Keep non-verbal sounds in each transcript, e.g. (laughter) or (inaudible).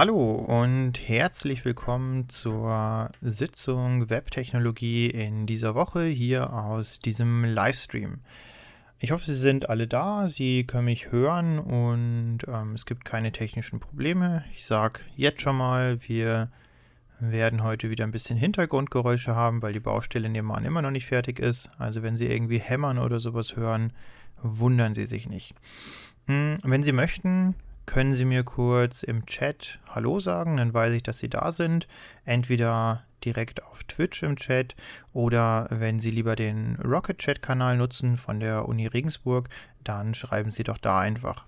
Hallo und herzlich willkommen zur Sitzung Webtechnologie in dieser Woche hier aus diesem Livestream. Ich hoffe, Sie sind alle da, Sie können mich hören und ähm, es gibt keine technischen Probleme. Ich sage jetzt schon mal, wir werden heute wieder ein bisschen Hintergrundgeräusche haben, weil die Baustelle nebenan immer noch nicht fertig ist. Also wenn Sie irgendwie hämmern oder sowas hören, wundern Sie sich nicht. Hm, wenn Sie möchten, können Sie mir kurz im Chat Hallo sagen, dann weiß ich, dass Sie da sind. Entweder direkt auf Twitch im Chat oder wenn Sie lieber den Rocket Chat Kanal nutzen von der Uni Regensburg, dann schreiben Sie doch da einfach.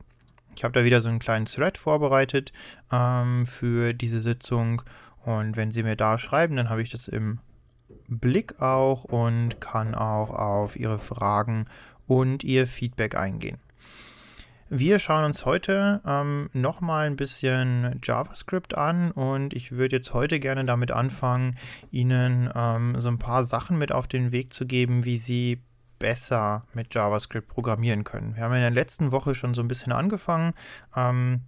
Ich habe da wieder so einen kleinen Thread vorbereitet ähm, für diese Sitzung und wenn Sie mir da schreiben, dann habe ich das im Blick auch und kann auch auf Ihre Fragen und Ihr Feedback eingehen. Wir schauen uns heute ähm, nochmal ein bisschen JavaScript an und ich würde jetzt heute gerne damit anfangen, Ihnen ähm, so ein paar Sachen mit auf den Weg zu geben, wie Sie besser mit JavaScript programmieren können. Wir haben in der letzten Woche schon so ein bisschen angefangen. Ähm,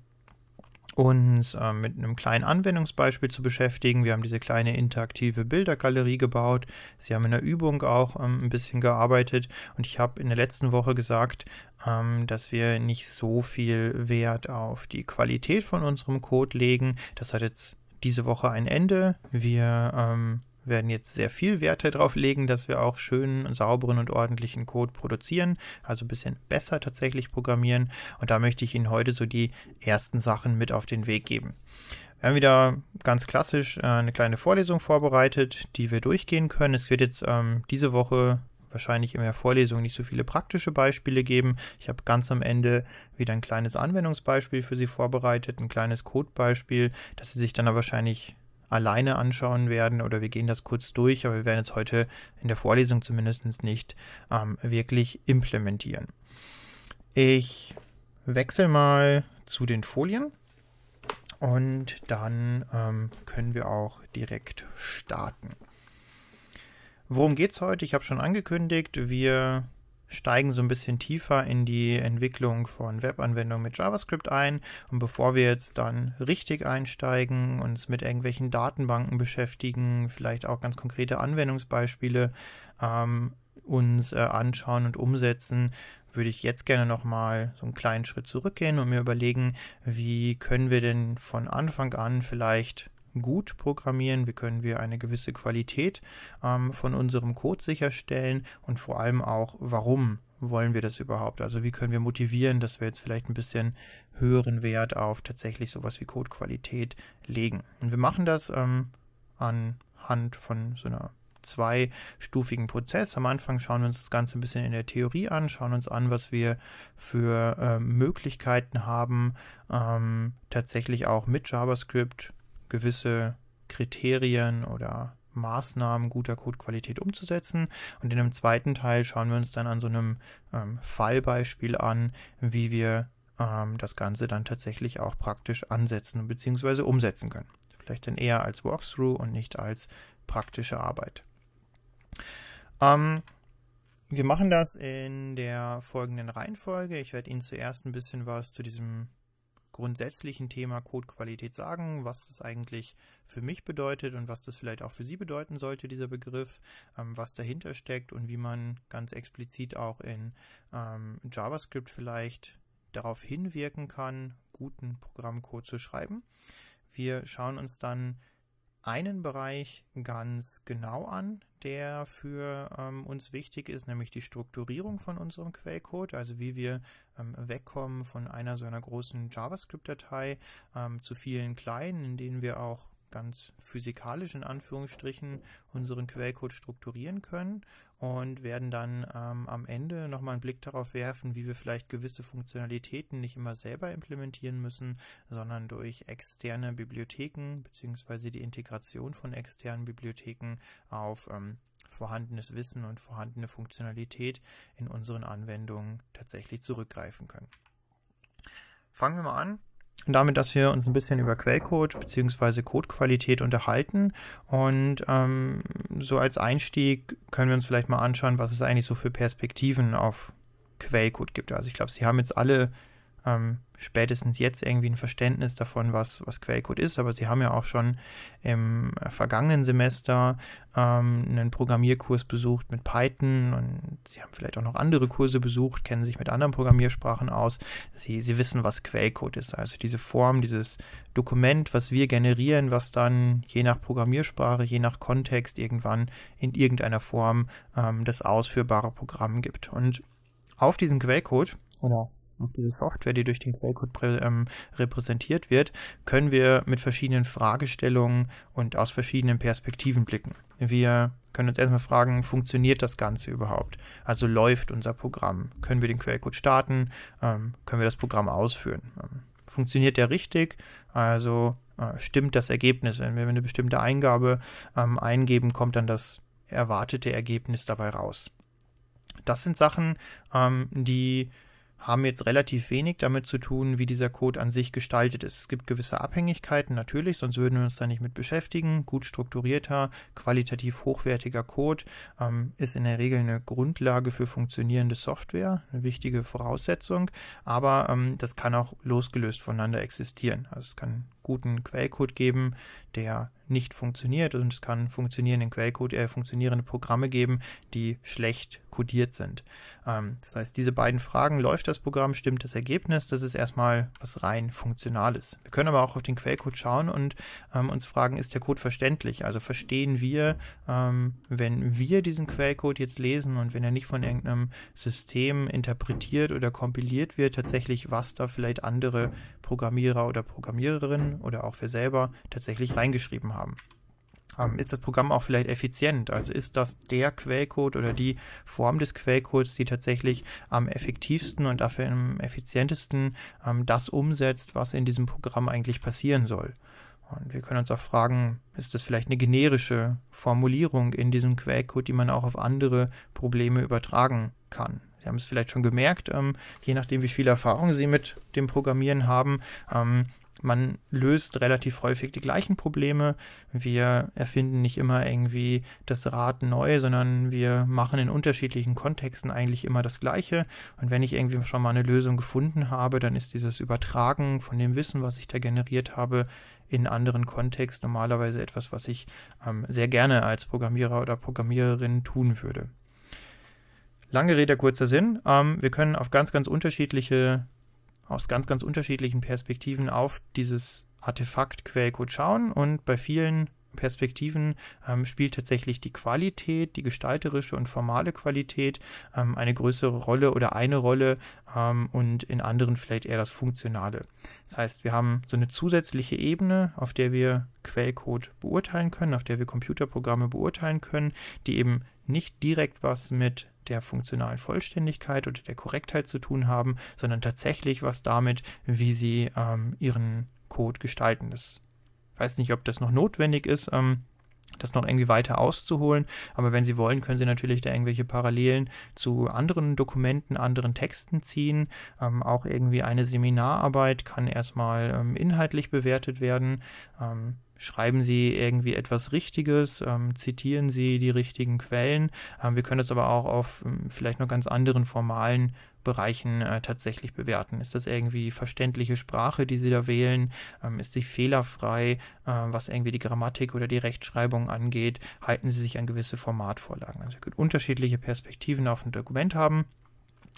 uns äh, mit einem kleinen Anwendungsbeispiel zu beschäftigen. Wir haben diese kleine interaktive Bildergalerie gebaut. Sie haben in der Übung auch ähm, ein bisschen gearbeitet und ich habe in der letzten Woche gesagt, ähm, dass wir nicht so viel Wert auf die Qualität von unserem Code legen. Das hat jetzt diese Woche ein Ende. Wir ähm, werden jetzt sehr viel Wert darauf legen, dass wir auch schönen, sauberen und ordentlichen Code produzieren, also ein bisschen besser tatsächlich programmieren. Und da möchte ich Ihnen heute so die ersten Sachen mit auf den Weg geben. Wir haben wieder ganz klassisch äh, eine kleine Vorlesung vorbereitet, die wir durchgehen können. Es wird jetzt ähm, diese Woche wahrscheinlich in der Vorlesung nicht so viele praktische Beispiele geben. Ich habe ganz am Ende wieder ein kleines Anwendungsbeispiel für Sie vorbereitet, ein kleines Codebeispiel, das Sie sich dann wahrscheinlich alleine anschauen werden oder wir gehen das kurz durch, aber wir werden es heute in der Vorlesung zumindest nicht ähm, wirklich implementieren. Ich wechsle mal zu den Folien und dann ähm, können wir auch direkt starten. Worum geht es heute? Ich habe schon angekündigt, wir steigen so ein bisschen tiefer in die Entwicklung von Webanwendungen mit JavaScript ein. Und bevor wir jetzt dann richtig einsteigen, uns mit irgendwelchen Datenbanken beschäftigen, vielleicht auch ganz konkrete Anwendungsbeispiele ähm, uns äh, anschauen und umsetzen, würde ich jetzt gerne nochmal so einen kleinen Schritt zurückgehen und mir überlegen, wie können wir denn von Anfang an vielleicht gut programmieren, wie können wir eine gewisse Qualität ähm, von unserem Code sicherstellen und vor allem auch, warum wollen wir das überhaupt? Also wie können wir motivieren, dass wir jetzt vielleicht ein bisschen höheren Wert auf tatsächlich sowas wie Codequalität legen. Und wir machen das ähm, anhand von so einer zweistufigen Prozess. Am Anfang schauen wir uns das Ganze ein bisschen in der Theorie an, schauen uns an, was wir für äh, Möglichkeiten haben, ähm, tatsächlich auch mit JavaScript gewisse Kriterien oder Maßnahmen guter Codequalität umzusetzen. Und in einem zweiten Teil schauen wir uns dann an so einem ähm, Fallbeispiel an, wie wir ähm, das Ganze dann tatsächlich auch praktisch ansetzen bzw. umsetzen können. Vielleicht dann eher als Walkthrough und nicht als praktische Arbeit. Ähm, wir machen das in der folgenden Reihenfolge. Ich werde Ihnen zuerst ein bisschen was zu diesem grundsätzlichen Thema Codequalität sagen, was das eigentlich für mich bedeutet und was das vielleicht auch für Sie bedeuten sollte, dieser Begriff, ähm, was dahinter steckt und wie man ganz explizit auch in ähm, JavaScript vielleicht darauf hinwirken kann, guten Programmcode zu schreiben. Wir schauen uns dann einen Bereich ganz genau an, der für ähm, uns wichtig ist, nämlich die Strukturierung von unserem Quellcode, also wie wir ähm, wegkommen von einer so einer großen JavaScript-Datei ähm, zu vielen kleinen, in denen wir auch ganz physikalisch in Anführungsstrichen unseren Quellcode strukturieren können und werden dann ähm, am Ende nochmal einen Blick darauf werfen, wie wir vielleicht gewisse Funktionalitäten nicht immer selber implementieren müssen, sondern durch externe Bibliotheken bzw. die Integration von externen Bibliotheken auf ähm, vorhandenes Wissen und vorhandene Funktionalität in unseren Anwendungen tatsächlich zurückgreifen können. Fangen wir mal an damit, dass wir uns ein bisschen über Quellcode bzw. Codequalität unterhalten. Und ähm, so als Einstieg können wir uns vielleicht mal anschauen, was es eigentlich so für Perspektiven auf Quellcode gibt. Also ich glaube, Sie haben jetzt alle ähm, spätestens jetzt irgendwie ein Verständnis davon, was, was Quellcode ist. Aber sie haben ja auch schon im vergangenen Semester ähm, einen Programmierkurs besucht mit Python und sie haben vielleicht auch noch andere Kurse besucht, kennen sich mit anderen Programmiersprachen aus. Sie, sie wissen, was Quellcode ist. Also diese Form, dieses Dokument, was wir generieren, was dann je nach Programmiersprache, je nach Kontext irgendwann in irgendeiner Form ähm, das ausführbare Programm gibt. Und auf diesen Quellcode oder genau auf diese Software, die durch den Quellcode ähm, repräsentiert wird, können wir mit verschiedenen Fragestellungen und aus verschiedenen Perspektiven blicken. Wir können uns erstmal fragen, funktioniert das Ganze überhaupt? Also läuft unser Programm? Können wir den Quellcode starten? Ähm, können wir das Programm ausführen? Ähm, funktioniert der richtig? Also äh, stimmt das Ergebnis? Wenn wir eine bestimmte Eingabe ähm, eingeben, kommt dann das erwartete Ergebnis dabei raus. Das sind Sachen, ähm, die haben jetzt relativ wenig damit zu tun, wie dieser Code an sich gestaltet ist. Es gibt gewisse Abhängigkeiten natürlich, sonst würden wir uns da nicht mit beschäftigen. Gut strukturierter, qualitativ hochwertiger Code ähm, ist in der Regel eine Grundlage für funktionierende Software, eine wichtige Voraussetzung, aber ähm, das kann auch losgelöst voneinander existieren. Also es kann guten Quellcode geben, der nicht funktioniert und es kann funktionierenden Quellcode, eher äh, funktionierende Programme geben, die schlecht codiert sind. Ähm, das heißt, diese beiden Fragen, läuft das Programm, stimmt das Ergebnis, das ist erstmal was rein Funktionales. Wir können aber auch auf den Quellcode schauen und ähm, uns fragen, ist der Code verständlich? Also verstehen wir, ähm, wenn wir diesen Quellcode jetzt lesen und wenn er nicht von irgendeinem System interpretiert oder kompiliert wird, tatsächlich, was da vielleicht andere Programmierer oder Programmiererinnen oder auch wir selber tatsächlich reingeschrieben haben haben. Mhm. Ist das Programm auch vielleicht effizient? Also ist das der Quellcode oder die Form des Quellcodes, die tatsächlich am effektivsten und dafür am effizientesten ähm, das umsetzt, was in diesem Programm eigentlich passieren soll? Und wir können uns auch fragen, ist das vielleicht eine generische Formulierung in diesem Quellcode, die man auch auf andere Probleme übertragen kann? Sie haben es vielleicht schon gemerkt, ähm, je nachdem, wie viel Erfahrung Sie mit dem Programmieren haben, ähm, man löst relativ häufig die gleichen Probleme. Wir erfinden nicht immer irgendwie das Rad neu, sondern wir machen in unterschiedlichen Kontexten eigentlich immer das Gleiche. Und wenn ich irgendwie schon mal eine Lösung gefunden habe, dann ist dieses Übertragen von dem Wissen, was ich da generiert habe, in anderen Kontext normalerweise etwas, was ich ähm, sehr gerne als Programmierer oder Programmiererin tun würde. Lange Rede, kurzer Sinn. Ähm, wir können auf ganz, ganz unterschiedliche aus ganz, ganz unterschiedlichen Perspektiven auf dieses Artefakt Quellcode schauen und bei vielen Perspektiven ähm, spielt tatsächlich die Qualität, die gestalterische und formale Qualität ähm, eine größere Rolle oder eine Rolle ähm, und in anderen vielleicht eher das Funktionale. Das heißt, wir haben so eine zusätzliche Ebene, auf der wir Quellcode beurteilen können, auf der wir Computerprogramme beurteilen können, die eben nicht direkt was mit der funktionalen Vollständigkeit oder der Korrektheit zu tun haben, sondern tatsächlich was damit, wie sie ähm, ihren Code gestalten. Das weiß nicht, ob das noch notwendig ist. Ähm, das noch irgendwie weiter auszuholen. Aber wenn Sie wollen, können Sie natürlich da irgendwelche Parallelen zu anderen Dokumenten, anderen Texten ziehen. Ähm, auch irgendwie eine Seminararbeit kann erstmal ähm, inhaltlich bewertet werden. Ähm, schreiben Sie irgendwie etwas Richtiges, ähm, zitieren Sie die richtigen Quellen. Ähm, wir können das aber auch auf ähm, vielleicht noch ganz anderen formalen Bereichen äh, tatsächlich bewerten. Ist das irgendwie verständliche Sprache, die Sie da wählen? Ähm, ist sie fehlerfrei, äh, was irgendwie die Grammatik oder die Rechtschreibung angeht? Halten Sie sich an gewisse Formatvorlagen? Also, Sie können unterschiedliche Perspektiven auf ein Dokument haben.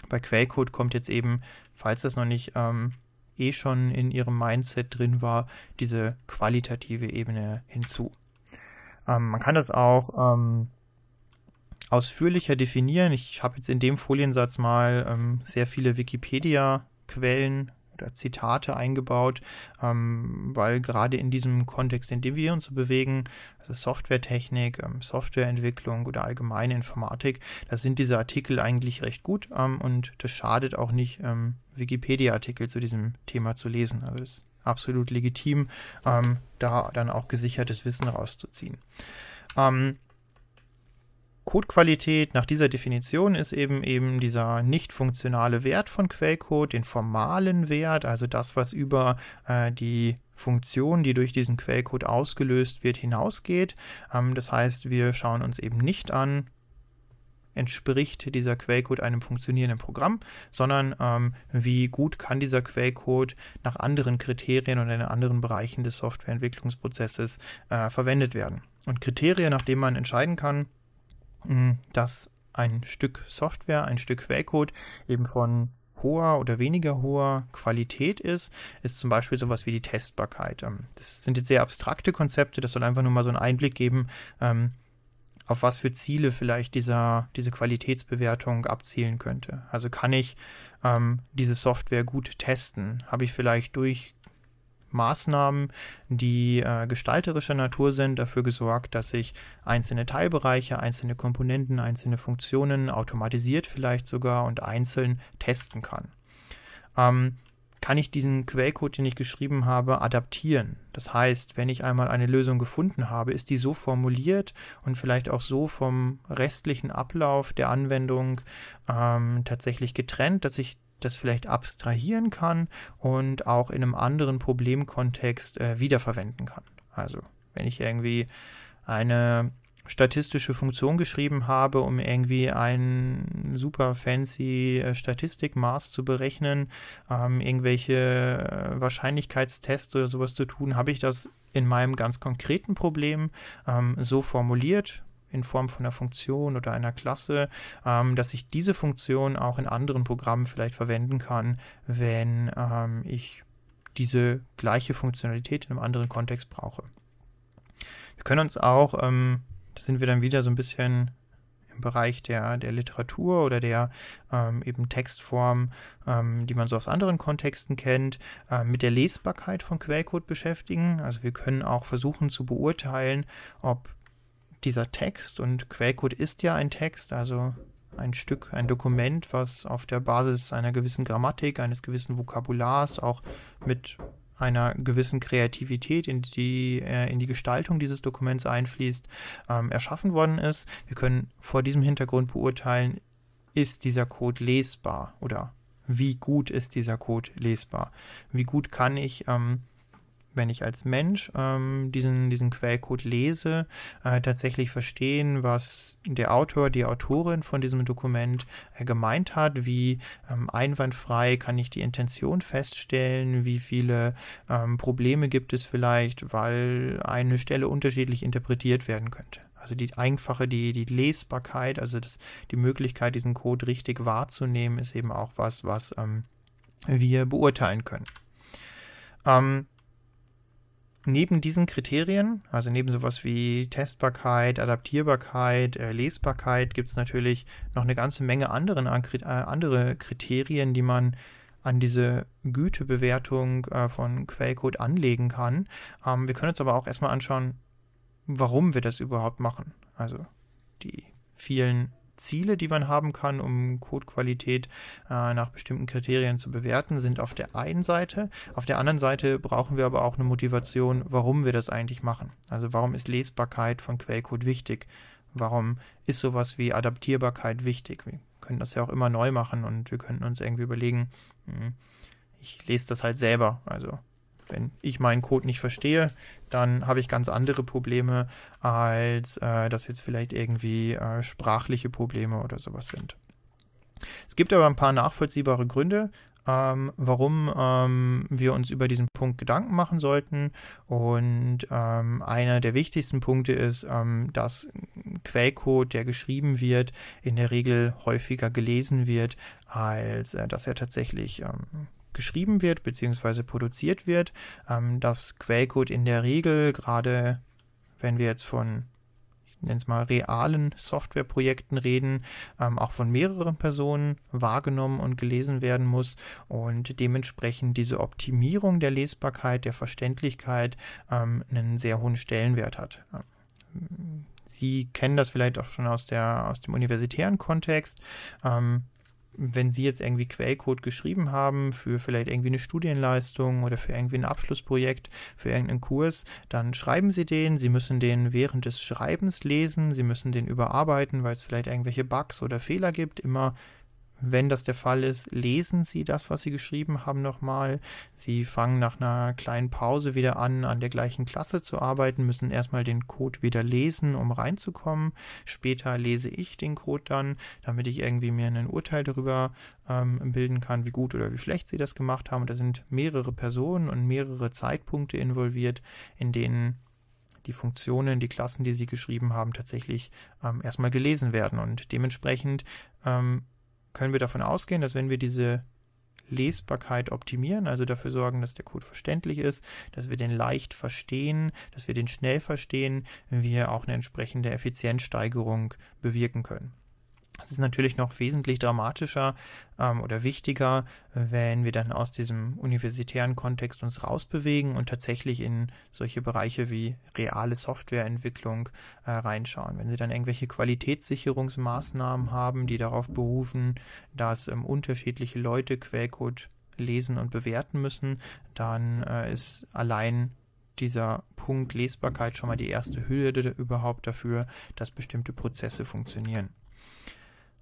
Bei Quellcode kommt jetzt eben, falls das noch nicht ähm, eh schon in ihrem Mindset drin war, diese qualitative Ebene hinzu. Ähm, man kann das auch ähm, ausführlicher definieren. Ich habe jetzt in dem Foliensatz mal ähm, sehr viele Wikipedia-Quellen oder Zitate eingebaut, ähm, weil gerade in diesem Kontext, in dem wir uns bewegen, also Softwaretechnik, ähm, Softwareentwicklung oder allgemeine Informatik, da sind diese Artikel eigentlich recht gut ähm, und das schadet auch nicht, ähm, Wikipedia-Artikel zu diesem Thema zu lesen. Also ist absolut legitim, ähm, da dann auch gesichertes Wissen rauszuziehen. Ähm, Codequalität nach dieser Definition ist eben eben dieser nicht funktionale Wert von Quellcode, den formalen Wert, also das, was über äh, die Funktion, die durch diesen Quellcode ausgelöst wird, hinausgeht. Ähm, das heißt, wir schauen uns eben nicht an, entspricht dieser Quellcode einem funktionierenden Programm, sondern ähm, wie gut kann dieser Quellcode nach anderen Kriterien und in anderen Bereichen des Softwareentwicklungsprozesses äh, verwendet werden. Und Kriterien, nach denen man entscheiden kann, dass ein Stück Software, ein Stück Quellcode eben von hoher oder weniger hoher Qualität ist, ist zum Beispiel sowas wie die Testbarkeit. Ähm, das sind jetzt sehr abstrakte Konzepte, das soll einfach nur mal so einen Einblick geben, ähm, auf was für Ziele vielleicht dieser, diese Qualitätsbewertung abzielen könnte. Also kann ich ähm, diese Software gut testen? Habe ich vielleicht durch Maßnahmen, die äh, gestalterischer Natur sind, dafür gesorgt, dass ich einzelne Teilbereiche, einzelne Komponenten, einzelne Funktionen automatisiert vielleicht sogar und einzeln testen kann. Ähm, kann ich diesen Quellcode, den ich geschrieben habe, adaptieren. Das heißt, wenn ich einmal eine Lösung gefunden habe, ist die so formuliert und vielleicht auch so vom restlichen Ablauf der Anwendung ähm, tatsächlich getrennt, dass ich das vielleicht abstrahieren kann und auch in einem anderen Problemkontext äh, wiederverwenden kann. Also wenn ich irgendwie eine statistische Funktion geschrieben habe, um irgendwie ein super fancy äh, Statistikmaß zu berechnen, ähm, irgendwelche äh, Wahrscheinlichkeitstests oder sowas zu tun, habe ich das in meinem ganz konkreten Problem ähm, so formuliert, in Form von einer Funktion oder einer Klasse, ähm, dass ich diese Funktion auch in anderen Programmen vielleicht verwenden kann, wenn ähm, ich diese gleiche Funktionalität in einem anderen Kontext brauche. Wir können uns auch, ähm, da sind wir dann wieder so ein bisschen im Bereich der, der Literatur oder der ähm, eben Textform, ähm, die man so aus anderen Kontexten kennt, äh, mit der Lesbarkeit von Quellcode beschäftigen. Also wir können auch versuchen zu beurteilen, ob dieser Text und Quellcode ist ja ein Text, also ein Stück, ein Dokument, was auf der Basis einer gewissen Grammatik, eines gewissen Vokabulars, auch mit einer gewissen Kreativität in die, äh, in die Gestaltung dieses Dokuments einfließt, ähm, erschaffen worden ist. Wir können vor diesem Hintergrund beurteilen, ist dieser Code lesbar oder wie gut ist dieser Code lesbar? Wie gut kann ich ähm, wenn ich als Mensch ähm, diesen, diesen Quellcode lese, äh, tatsächlich verstehen, was der Autor, die Autorin von diesem Dokument äh, gemeint hat, wie ähm, einwandfrei kann ich die Intention feststellen, wie viele ähm, Probleme gibt es vielleicht, weil eine Stelle unterschiedlich interpretiert werden könnte. Also die einfache, die, die Lesbarkeit, also das, die Möglichkeit, diesen Code richtig wahrzunehmen, ist eben auch was, was ähm, wir beurteilen können. Ähm, neben diesen Kriterien, also neben sowas wie Testbarkeit, Adaptierbarkeit, äh, Lesbarkeit, gibt es natürlich noch eine ganze Menge anderen, äh, andere Kriterien, die man an diese Gütebewertung äh, von Quellcode anlegen kann. Ähm, wir können uns aber auch erstmal anschauen, warum wir das überhaupt machen. Also die vielen Ziele, die man haben kann, um Codequalität äh, nach bestimmten Kriterien zu bewerten, sind auf der einen Seite. Auf der anderen Seite brauchen wir aber auch eine Motivation, warum wir das eigentlich machen. Also warum ist Lesbarkeit von Quellcode wichtig? Warum ist sowas wie Adaptierbarkeit wichtig? Wir können das ja auch immer neu machen und wir könnten uns irgendwie überlegen, hm, ich lese das halt selber. Also wenn ich meinen Code nicht verstehe, dann habe ich ganz andere Probleme, als äh, das jetzt vielleicht irgendwie äh, sprachliche Probleme oder sowas sind. Es gibt aber ein paar nachvollziehbare Gründe, ähm, warum ähm, wir uns über diesen Punkt Gedanken machen sollten. Und ähm, einer der wichtigsten Punkte ist, ähm, dass Quellcode, der geschrieben wird, in der Regel häufiger gelesen wird, als äh, dass er tatsächlich ähm, geschrieben wird bzw. produziert wird, ähm, dass Quellcode in der Regel, gerade wenn wir jetzt von nenne es mal realen Softwareprojekten reden, ähm, auch von mehreren Personen wahrgenommen und gelesen werden muss und dementsprechend diese Optimierung der Lesbarkeit, der Verständlichkeit ähm, einen sehr hohen Stellenwert hat. Ähm, Sie kennen das vielleicht auch schon aus, der, aus dem universitären Kontext. Ähm, wenn Sie jetzt irgendwie Quellcode geschrieben haben für vielleicht irgendwie eine Studienleistung oder für irgendwie ein Abschlussprojekt, für irgendeinen Kurs, dann schreiben Sie den. Sie müssen den während des Schreibens lesen. Sie müssen den überarbeiten, weil es vielleicht irgendwelche Bugs oder Fehler gibt. Immer wenn das der Fall ist, lesen Sie das, was Sie geschrieben haben, nochmal. Sie fangen nach einer kleinen Pause wieder an, an der gleichen Klasse zu arbeiten, müssen erstmal den Code wieder lesen, um reinzukommen. Später lese ich den Code dann, damit ich irgendwie mir ein Urteil darüber ähm, bilden kann, wie gut oder wie schlecht Sie das gemacht haben. Und da sind mehrere Personen und mehrere Zeitpunkte involviert, in denen die Funktionen, die Klassen, die Sie geschrieben haben, tatsächlich ähm, erstmal gelesen werden. Und dementsprechend ähm, können wir davon ausgehen, dass wenn wir diese Lesbarkeit optimieren, also dafür sorgen, dass der Code verständlich ist, dass wir den leicht verstehen, dass wir den schnell verstehen, wir auch eine entsprechende Effizienzsteigerung bewirken können. Es ist natürlich noch wesentlich dramatischer ähm, oder wichtiger, äh, wenn wir dann aus diesem universitären Kontext uns rausbewegen und tatsächlich in solche Bereiche wie reale Softwareentwicklung äh, reinschauen. Wenn Sie dann irgendwelche Qualitätssicherungsmaßnahmen haben, die darauf berufen, dass ähm, unterschiedliche Leute Quellcode lesen und bewerten müssen, dann äh, ist allein dieser Punkt Lesbarkeit schon mal die erste Hürde überhaupt dafür, dass bestimmte Prozesse funktionieren.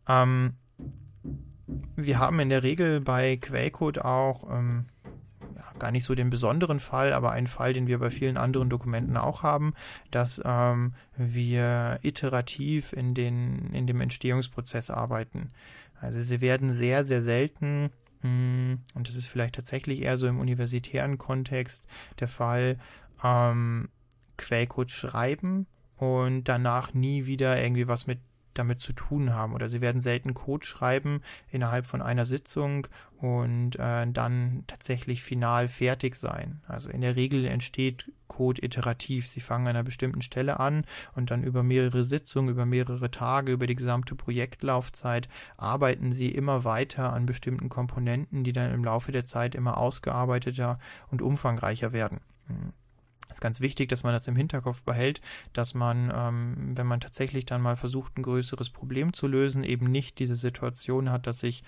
Ähm, wir haben in der Regel bei Quellcode auch ähm, ja, gar nicht so den besonderen Fall, aber einen Fall, den wir bei vielen anderen Dokumenten auch haben, dass ähm, wir iterativ in, den, in dem Entstehungsprozess arbeiten. Also sie werden sehr, sehr selten, mh, hm, und das ist vielleicht tatsächlich eher so im universitären Kontext der Fall, ähm, Quellcode schreiben und danach nie wieder irgendwie was mit damit zu tun haben oder sie werden selten Code schreiben innerhalb von einer Sitzung und äh, dann tatsächlich final fertig sein. Also in der Regel entsteht Code iterativ. Sie fangen an einer bestimmten Stelle an und dann über mehrere Sitzungen, über mehrere Tage, über die gesamte Projektlaufzeit arbeiten sie immer weiter an bestimmten Komponenten, die dann im Laufe der Zeit immer ausgearbeiteter und umfangreicher werden. Mhm ganz wichtig, dass man das im Hinterkopf behält, dass man, ähm, wenn man tatsächlich dann mal versucht, ein größeres Problem zu lösen, eben nicht diese Situation hat, dass ich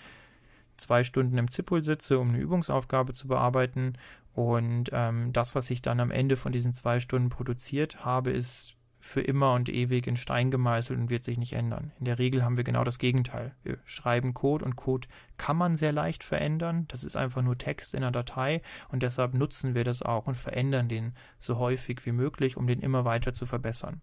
zwei Stunden im Zippel sitze, um eine Übungsaufgabe zu bearbeiten und ähm, das, was ich dann am Ende von diesen zwei Stunden produziert habe, ist für immer und ewig in Stein gemeißelt und wird sich nicht ändern. In der Regel haben wir genau das Gegenteil. Wir schreiben Code und Code kann man sehr leicht verändern. Das ist einfach nur Text in einer Datei und deshalb nutzen wir das auch und verändern den so häufig wie möglich, um den immer weiter zu verbessern.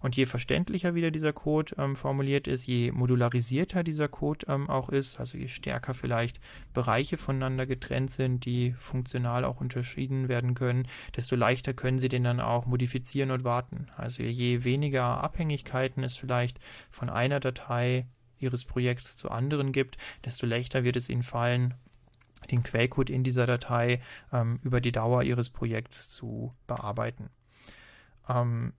Und je verständlicher wieder dieser Code ähm, formuliert ist, je modularisierter dieser Code ähm, auch ist, also je stärker vielleicht Bereiche voneinander getrennt sind, die funktional auch unterschieden werden können, desto leichter können Sie den dann auch modifizieren und warten. Also je weniger Abhängigkeiten es vielleicht von einer Datei Ihres Projekts zu anderen gibt, desto leichter wird es Ihnen fallen, den Quellcode in dieser Datei ähm, über die Dauer Ihres Projekts zu bearbeiten. Ähm,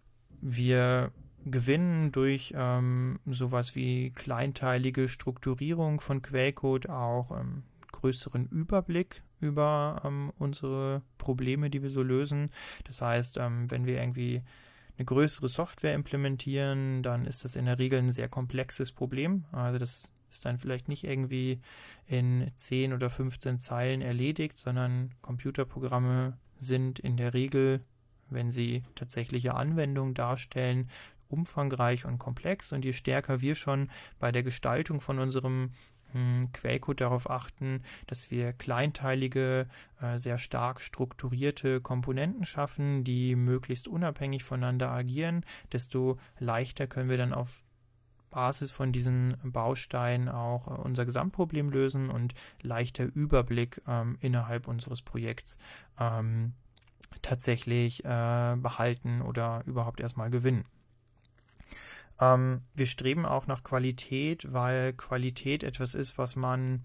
wir gewinnen durch ähm, sowas wie kleinteilige Strukturierung von Quellcode auch ähm, größeren Überblick über ähm, unsere Probleme, die wir so lösen. Das heißt, ähm, wenn wir irgendwie eine größere Software implementieren, dann ist das in der Regel ein sehr komplexes Problem. Also das ist dann vielleicht nicht irgendwie in 10 oder 15 Zeilen erledigt, sondern Computerprogramme sind in der Regel wenn sie tatsächliche Anwendungen darstellen, umfangreich und komplex. Und je stärker wir schon bei der Gestaltung von unserem hm, Quellcode darauf achten, dass wir kleinteilige, äh, sehr stark strukturierte Komponenten schaffen, die möglichst unabhängig voneinander agieren, desto leichter können wir dann auf Basis von diesen Bausteinen auch äh, unser Gesamtproblem lösen und leichter Überblick ähm, innerhalb unseres Projekts ähm, tatsächlich äh, behalten oder überhaupt erstmal gewinnen. Ähm, wir streben auch nach Qualität, weil Qualität etwas ist, was man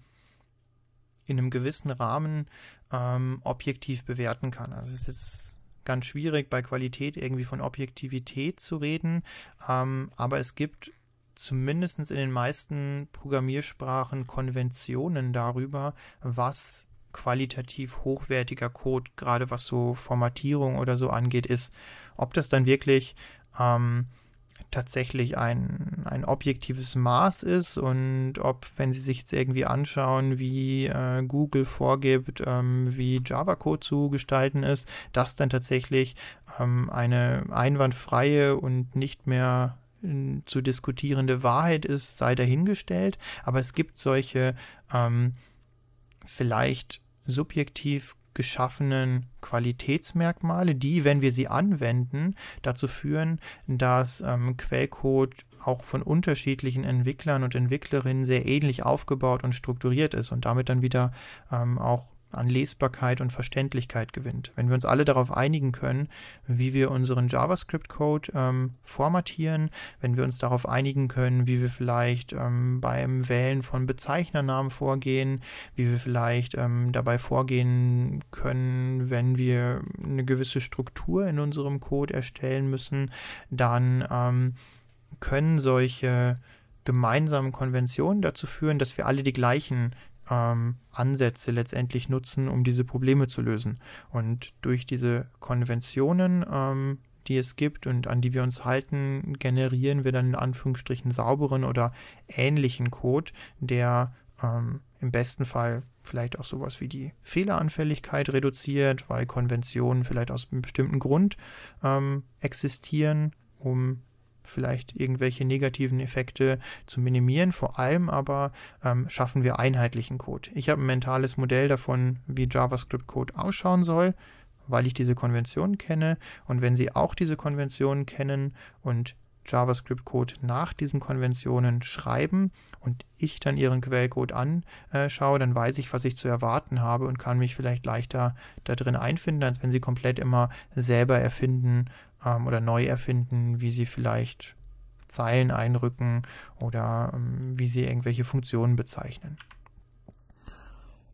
in einem gewissen Rahmen ähm, objektiv bewerten kann. Also es ist ganz schwierig, bei Qualität irgendwie von Objektivität zu reden, ähm, aber es gibt zumindest in den meisten Programmiersprachen Konventionen darüber, was qualitativ hochwertiger Code, gerade was so Formatierung oder so angeht, ist, ob das dann wirklich ähm, tatsächlich ein, ein objektives Maß ist und ob, wenn Sie sich jetzt irgendwie anschauen, wie äh, Google vorgibt, ähm, wie Java-Code zu gestalten ist, das dann tatsächlich ähm, eine einwandfreie und nicht mehr hm, zu diskutierende Wahrheit ist, sei dahingestellt. Aber es gibt solche ähm, vielleicht subjektiv geschaffenen Qualitätsmerkmale, die, wenn wir sie anwenden, dazu führen, dass ähm, Quellcode auch von unterschiedlichen Entwicklern und Entwicklerinnen sehr ähnlich aufgebaut und strukturiert ist und damit dann wieder ähm, auch an Lesbarkeit und Verständlichkeit gewinnt. Wenn wir uns alle darauf einigen können, wie wir unseren JavaScript-Code ähm, formatieren, wenn wir uns darauf einigen können, wie wir vielleicht ähm, beim Wählen von Bezeichnernamen vorgehen, wie wir vielleicht ähm, dabei vorgehen können, wenn wir eine gewisse Struktur in unserem Code erstellen müssen, dann ähm, können solche gemeinsamen Konventionen dazu führen, dass wir alle die gleichen ähm, Ansätze letztendlich nutzen, um diese Probleme zu lösen. Und durch diese Konventionen, ähm, die es gibt und an die wir uns halten, generieren wir dann in Anführungsstrichen sauberen oder ähnlichen Code, der ähm, im besten Fall vielleicht auch sowas wie die Fehleranfälligkeit reduziert, weil Konventionen vielleicht aus einem bestimmten Grund ähm, existieren, um vielleicht irgendwelche negativen Effekte zu minimieren. Vor allem aber ähm, schaffen wir einheitlichen Code. Ich habe ein mentales Modell davon, wie JavaScript-Code ausschauen soll, weil ich diese Konventionen kenne. Und wenn Sie auch diese Konventionen kennen und JavaScript-Code nach diesen Konventionen schreiben und ich dann Ihren Quellcode anschaue, äh, dann weiß ich, was ich zu erwarten habe und kann mich vielleicht leichter darin einfinden, als wenn Sie komplett immer selber erfinden ähm, oder neu erfinden, wie sie vielleicht Zeilen einrücken oder ähm, wie sie irgendwelche Funktionen bezeichnen.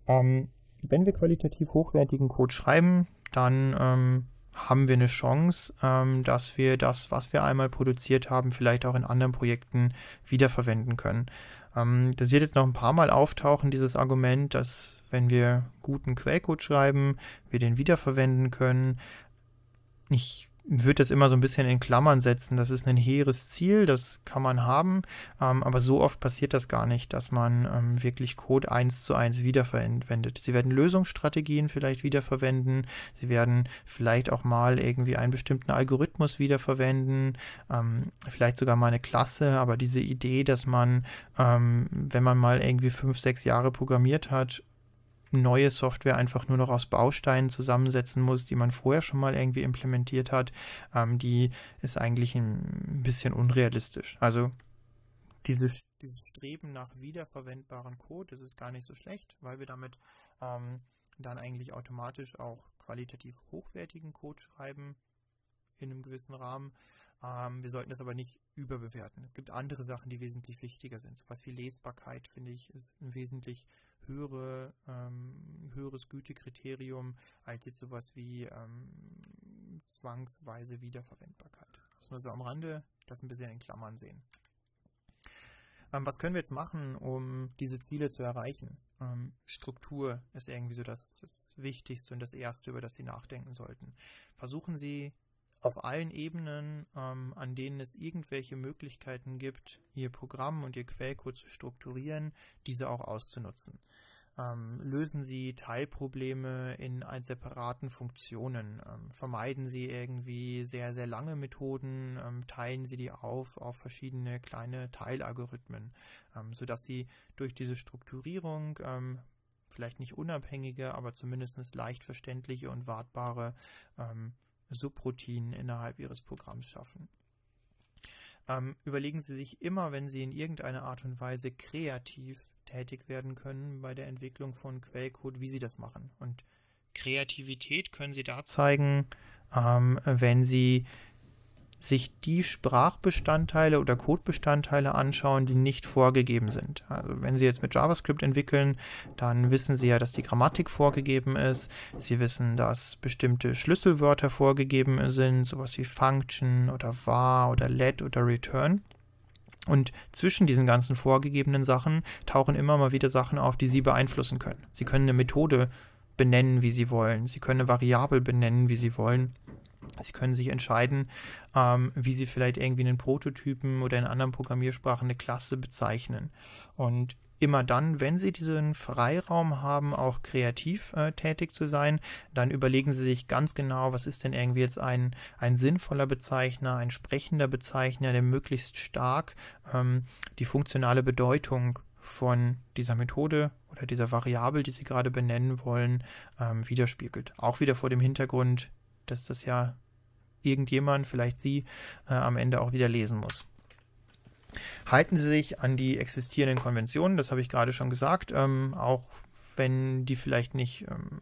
Ähm, wenn wir qualitativ hochwertigen Code schreiben, dann ähm, haben wir eine Chance, ähm, dass wir das, was wir einmal produziert haben, vielleicht auch in anderen Projekten wiederverwenden können. Ähm, das wird jetzt noch ein paar Mal auftauchen, dieses Argument, dass wenn wir guten Quellcode schreiben, wir den wiederverwenden können. Ich würde das immer so ein bisschen in Klammern setzen. Das ist ein hehres Ziel, das kann man haben, ähm, aber so oft passiert das gar nicht, dass man ähm, wirklich Code eins zu eins wiederverwendet. Sie werden Lösungsstrategien vielleicht wiederverwenden, sie werden vielleicht auch mal irgendwie einen bestimmten Algorithmus wiederverwenden, ähm, vielleicht sogar mal eine Klasse, aber diese Idee, dass man, ähm, wenn man mal irgendwie fünf, sechs Jahre programmiert hat, neue Software einfach nur noch aus Bausteinen zusammensetzen muss, die man vorher schon mal irgendwie implementiert hat, ähm, die ist eigentlich ein bisschen unrealistisch. Also diese, dieses Streben nach wiederverwendbaren Code, das ist gar nicht so schlecht, weil wir damit ähm, dann eigentlich automatisch auch qualitativ hochwertigen Code schreiben in einem gewissen Rahmen. Ähm, wir sollten das aber nicht überbewerten. Es gibt andere Sachen, die wesentlich wichtiger sind. So was wie Lesbarkeit, finde ich, ist ein wesentlich wichtiger höhere, ähm, höheres Gütekriterium als jetzt sowas wie ähm, zwangsweise Wiederverwendbarkeit. Das nur so am Rande, das ein bisschen in Klammern sehen. Ähm, was können wir jetzt machen, um diese Ziele zu erreichen? Ähm, Struktur ist irgendwie so das, das Wichtigste und das Erste, über das Sie nachdenken sollten. Versuchen Sie auf allen Ebenen, ähm, an denen es irgendwelche Möglichkeiten gibt, Ihr Programm und Ihr Quellcode zu strukturieren, diese auch auszunutzen. Ähm, lösen Sie Teilprobleme in separaten Funktionen. Ähm, vermeiden Sie irgendwie sehr, sehr lange Methoden. Ähm, teilen Sie die auf auf verschiedene kleine Teilalgorithmen, ähm, sodass Sie durch diese Strukturierung ähm, vielleicht nicht unabhängige, aber zumindest leicht verständliche und wartbare ähm, Subroutinen innerhalb Ihres Programms schaffen. Ähm, überlegen Sie sich immer, wenn Sie in irgendeiner Art und Weise kreativ tätig werden können bei der Entwicklung von Quellcode, wie Sie das machen. Und Kreativität können Sie da zeigen, ähm, wenn Sie sich die Sprachbestandteile oder Codebestandteile anschauen, die nicht vorgegeben sind. Also wenn Sie jetzt mit JavaScript entwickeln, dann wissen Sie ja, dass die Grammatik vorgegeben ist. Sie wissen, dass bestimmte Schlüsselwörter vorgegeben sind, sowas wie Function oder var oder let oder return. Und zwischen diesen ganzen vorgegebenen Sachen tauchen immer mal wieder Sachen auf, die Sie beeinflussen können. Sie können eine Methode benennen, wie Sie wollen. Sie können eine Variable benennen, wie Sie wollen. Sie können sich entscheiden, ähm, wie Sie vielleicht irgendwie einen Prototypen oder in anderen Programmiersprachen eine Klasse bezeichnen. Und immer dann, wenn Sie diesen Freiraum haben, auch kreativ äh, tätig zu sein, dann überlegen Sie sich ganz genau, was ist denn irgendwie jetzt ein, ein sinnvoller Bezeichner, ein sprechender Bezeichner, der möglichst stark ähm, die funktionale Bedeutung von dieser Methode oder dieser Variable, die Sie gerade benennen wollen, ähm, widerspiegelt. Auch wieder vor dem Hintergrund, dass das ja irgendjemand, vielleicht Sie, äh, am Ende auch wieder lesen muss. Halten Sie sich an die existierenden Konventionen, das habe ich gerade schon gesagt, ähm, auch wenn die vielleicht nicht ähm,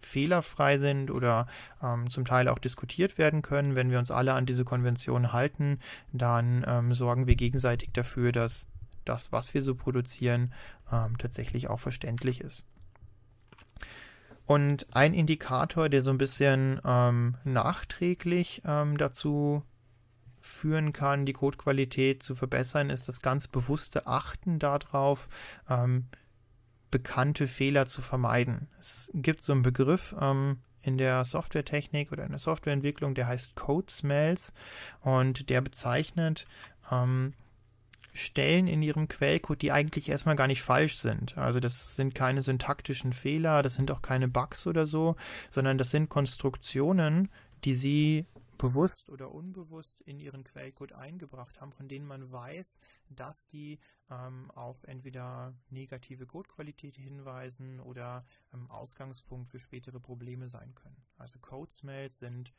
fehlerfrei sind oder ähm, zum Teil auch diskutiert werden können. Wenn wir uns alle an diese Konventionen halten, dann ähm, sorgen wir gegenseitig dafür, dass das, was wir so produzieren, ähm, tatsächlich auch verständlich ist. Und ein Indikator, der so ein bisschen ähm, nachträglich ähm, dazu führen kann, die Codequalität zu verbessern, ist das ganz bewusste Achten darauf, ähm, bekannte Fehler zu vermeiden. Es gibt so einen Begriff ähm, in der Softwaretechnik oder in der Softwareentwicklung, der heißt Code Smells und der bezeichnet ähm, Stellen in ihrem Quellcode, die eigentlich erstmal gar nicht falsch sind. Also das sind keine syntaktischen Fehler, das sind auch keine Bugs oder so, sondern das sind Konstruktionen, die sie bewusst oder unbewusst in ihren Quellcode eingebracht haben, von denen man weiß, dass die ähm, auf entweder negative Codequalität hinweisen oder ähm, Ausgangspunkt für spätere Probleme sein können. Also Code Smells sind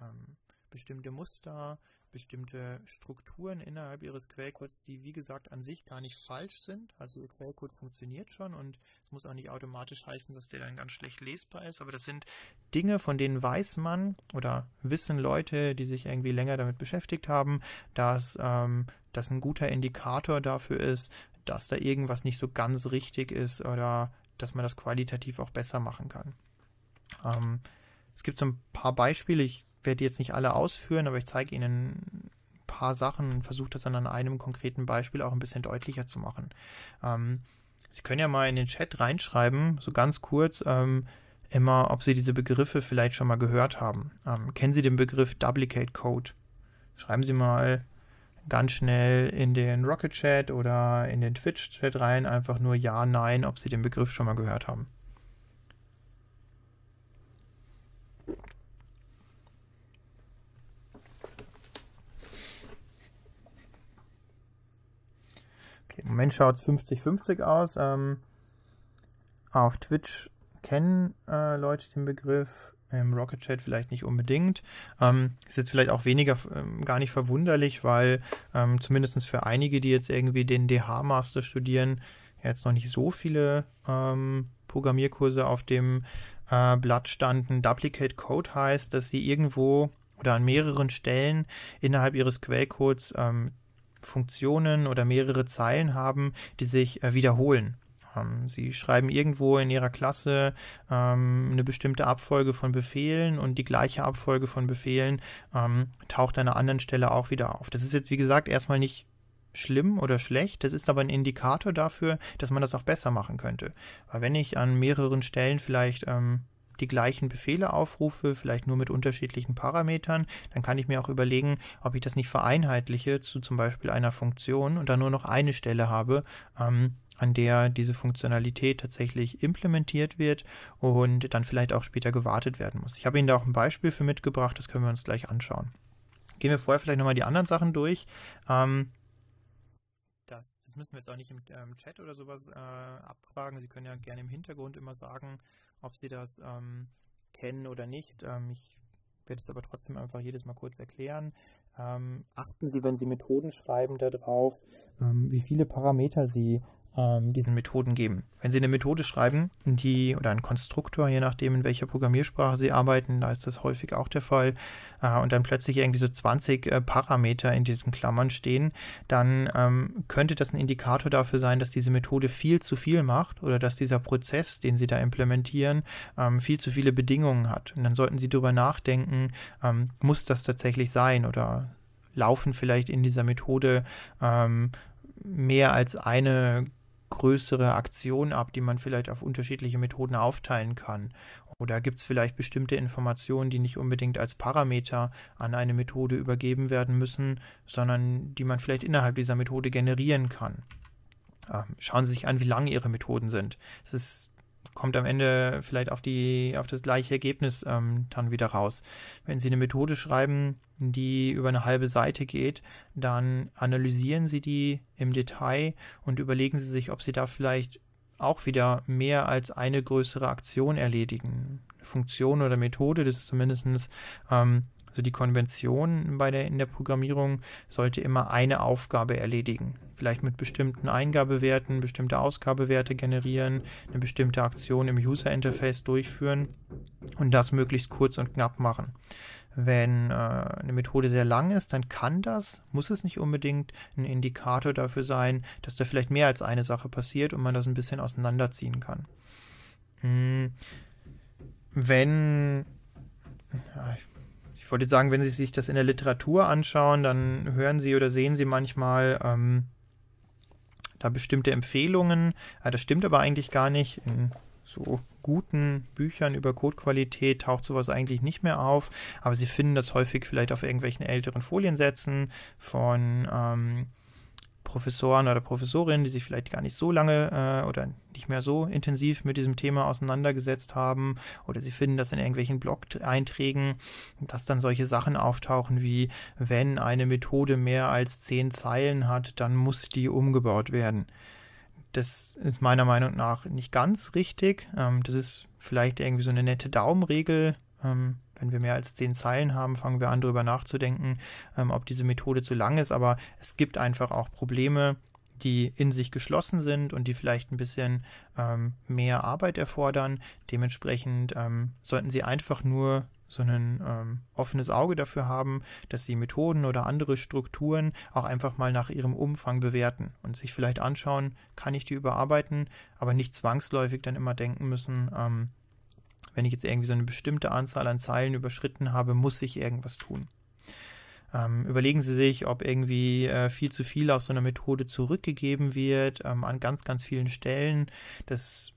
ähm, bestimmte Muster, bestimmte Strukturen innerhalb ihres Quellcodes, die wie gesagt an sich gar nicht falsch sind. Also ihr Quellcode funktioniert schon und es muss auch nicht automatisch heißen, dass der dann ganz schlecht lesbar ist. Aber das sind Dinge, von denen weiß man oder wissen Leute, die sich irgendwie länger damit beschäftigt haben, dass ähm, das ein guter Indikator dafür ist, dass da irgendwas nicht so ganz richtig ist oder dass man das qualitativ auch besser machen kann. Ähm, es gibt so ein paar Beispiele, ich werde jetzt nicht alle ausführen, aber ich zeige Ihnen ein paar Sachen und versuche das dann an einem konkreten Beispiel auch ein bisschen deutlicher zu machen. Ähm, Sie können ja mal in den Chat reinschreiben, so ganz kurz, ähm, immer, ob Sie diese Begriffe vielleicht schon mal gehört haben. Ähm, kennen Sie den Begriff Duplicate Code? Schreiben Sie mal ganz schnell in den Rocket Chat oder in den Twitch Chat rein, einfach nur ja, nein, ob Sie den Begriff schon mal gehört haben. Im Moment schaut es 50-50 aus. Ähm, auf Twitch kennen äh, Leute den Begriff, im Rocket Chat vielleicht nicht unbedingt. Ähm, ist jetzt vielleicht auch weniger, ähm, gar nicht verwunderlich, weil ähm, zumindest für einige, die jetzt irgendwie den DH-Master studieren, jetzt noch nicht so viele ähm, Programmierkurse auf dem äh, Blatt standen. Duplicate Code heißt, dass sie irgendwo oder an mehreren Stellen innerhalb ihres Quellcodes ähm, Funktionen oder mehrere Zeilen haben, die sich äh, wiederholen. Ähm, sie schreiben irgendwo in ihrer Klasse ähm, eine bestimmte Abfolge von Befehlen und die gleiche Abfolge von Befehlen ähm, taucht an einer anderen Stelle auch wieder auf. Das ist jetzt, wie gesagt, erstmal nicht schlimm oder schlecht. Das ist aber ein Indikator dafür, dass man das auch besser machen könnte. Weil wenn ich an mehreren Stellen vielleicht ähm, die gleichen Befehle aufrufe, vielleicht nur mit unterschiedlichen Parametern, dann kann ich mir auch überlegen, ob ich das nicht vereinheitliche zu zum Beispiel einer Funktion und dann nur noch eine Stelle habe, ähm, an der diese Funktionalität tatsächlich implementiert wird und dann vielleicht auch später gewartet werden muss. Ich habe Ihnen da auch ein Beispiel für mitgebracht, das können wir uns gleich anschauen. Gehen wir vorher vielleicht nochmal die anderen Sachen durch. Ähm, das, müssen wir jetzt auch nicht im ähm, Chat oder sowas äh, abfragen. Sie können ja gerne im Hintergrund immer sagen, ob Sie das ähm, kennen oder nicht. Ähm, ich werde es aber trotzdem einfach jedes Mal kurz erklären. Ähm, achten Sie, wenn Sie Methoden schreiben, darauf, ähm, wie viele Parameter Sie ähm, diesen Methoden geben. Wenn Sie eine Methode schreiben, die oder einen Konstruktor, je nachdem, in welcher Programmiersprache Sie arbeiten, da ist das häufig auch der Fall, äh, und dann plötzlich irgendwie so 20 äh, Parameter in diesen Klammern stehen, dann ähm, könnte das ein Indikator dafür sein, dass diese Methode viel zu viel macht oder dass dieser Prozess, den Sie da implementieren, ähm, viel zu viele Bedingungen hat. Und dann sollten Sie darüber nachdenken, ähm, muss das tatsächlich sein oder laufen vielleicht in dieser Methode ähm, mehr als eine größere Aktion ab, die man vielleicht auf unterschiedliche Methoden aufteilen kann? Oder gibt es vielleicht bestimmte Informationen, die nicht unbedingt als Parameter an eine Methode übergeben werden müssen, sondern die man vielleicht innerhalb dieser Methode generieren kann? Ähm, schauen Sie sich an, wie lang Ihre Methoden sind. Es ist kommt am Ende vielleicht auf, die, auf das gleiche Ergebnis ähm, dann wieder raus. Wenn Sie eine Methode schreiben, die über eine halbe Seite geht, dann analysieren Sie die im Detail und überlegen Sie sich, ob Sie da vielleicht auch wieder mehr als eine größere Aktion erledigen. Funktion oder Methode, das ist zumindest ähm, also die Konvention bei der, in der Programmierung sollte immer eine Aufgabe erledigen. Vielleicht mit bestimmten Eingabewerten, bestimmte Ausgabewerte generieren, eine bestimmte Aktion im User-Interface durchführen und das möglichst kurz und knapp machen. Wenn äh, eine Methode sehr lang ist, dann kann das, muss es nicht unbedingt ein Indikator dafür sein, dass da vielleicht mehr als eine Sache passiert und man das ein bisschen auseinanderziehen kann. Hm, wenn, ja, ich ich wollte sagen, wenn Sie sich das in der Literatur anschauen, dann hören Sie oder sehen Sie manchmal ähm, da bestimmte Empfehlungen. Ja, ah, das stimmt aber eigentlich gar nicht. In so guten Büchern über Codequalität taucht sowas eigentlich nicht mehr auf, aber Sie finden das häufig vielleicht auf irgendwelchen älteren Foliensätzen von ähm, Professoren oder Professorinnen, die sich vielleicht gar nicht so lange äh, oder nicht mehr so intensiv mit diesem Thema auseinandergesetzt haben oder sie finden das in irgendwelchen Blog-Einträgen, dass dann solche Sachen auftauchen wie, wenn eine Methode mehr als zehn Zeilen hat, dann muss die umgebaut werden. Das ist meiner Meinung nach nicht ganz richtig. Ähm, das ist vielleicht irgendwie so eine nette Daumenregel. Ähm, wenn wir mehr als zehn Zeilen haben, fangen wir an, darüber nachzudenken, ähm, ob diese Methode zu lang ist. Aber es gibt einfach auch Probleme, die in sich geschlossen sind und die vielleicht ein bisschen ähm, mehr Arbeit erfordern. Dementsprechend ähm, sollten Sie einfach nur so ein ähm, offenes Auge dafür haben, dass Sie Methoden oder andere Strukturen auch einfach mal nach ihrem Umfang bewerten und sich vielleicht anschauen, kann ich die überarbeiten, aber nicht zwangsläufig dann immer denken müssen, ähm, wenn ich jetzt irgendwie so eine bestimmte Anzahl an Zeilen überschritten habe, muss ich irgendwas tun. Ähm, überlegen Sie sich, ob irgendwie äh, viel zu viel aus so einer Methode zurückgegeben wird, ähm, an ganz, ganz vielen Stellen. Das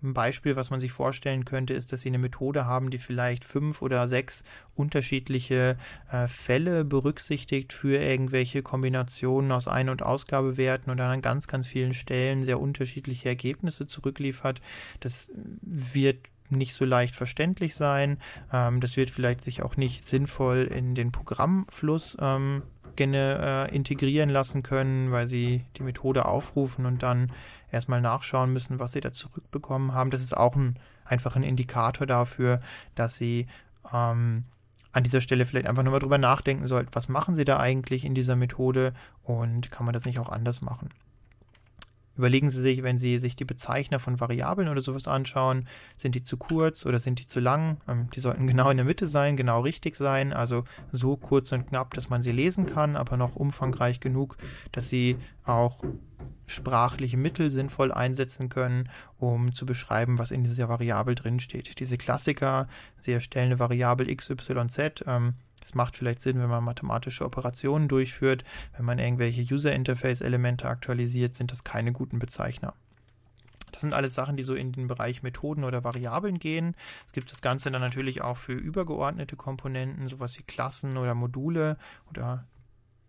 ein hm, Beispiel, was man sich vorstellen könnte, ist, dass Sie eine Methode haben, die vielleicht fünf oder sechs unterschiedliche äh, Fälle berücksichtigt für irgendwelche Kombinationen aus Ein- und Ausgabewerten und dann an ganz, ganz vielen Stellen sehr unterschiedliche Ergebnisse zurückliefert. Das hm, wird nicht so leicht verständlich sein. Ähm, das wird vielleicht sich auch nicht sinnvoll in den Programmfluss ähm, gerne, äh, integrieren lassen können, weil sie die Methode aufrufen und dann erstmal nachschauen müssen, was sie da zurückbekommen haben. Das ist auch ein, einfach ein Indikator dafür, dass sie ähm, an dieser Stelle vielleicht einfach nochmal drüber nachdenken sollten, was machen sie da eigentlich in dieser Methode und kann man das nicht auch anders machen. Überlegen Sie sich, wenn Sie sich die Bezeichner von Variablen oder sowas anschauen, sind die zu kurz oder sind die zu lang? Ähm, die sollten (laughs) genau in der Mitte sein, genau richtig sein, also so kurz und knapp, dass man sie lesen kann, aber noch umfangreich genug, dass Sie auch sprachliche Mittel sinnvoll einsetzen können, um zu beschreiben, was in dieser Variable drinsteht. Diese Klassiker, Sie erstellen eine Variable xyz, ähm, es macht vielleicht Sinn, wenn man mathematische Operationen durchführt, wenn man irgendwelche User-Interface-Elemente aktualisiert, sind das keine guten Bezeichner. Das sind alles Sachen, die so in den Bereich Methoden oder Variablen gehen. Es gibt das Ganze dann natürlich auch für übergeordnete Komponenten, sowas wie Klassen oder Module oder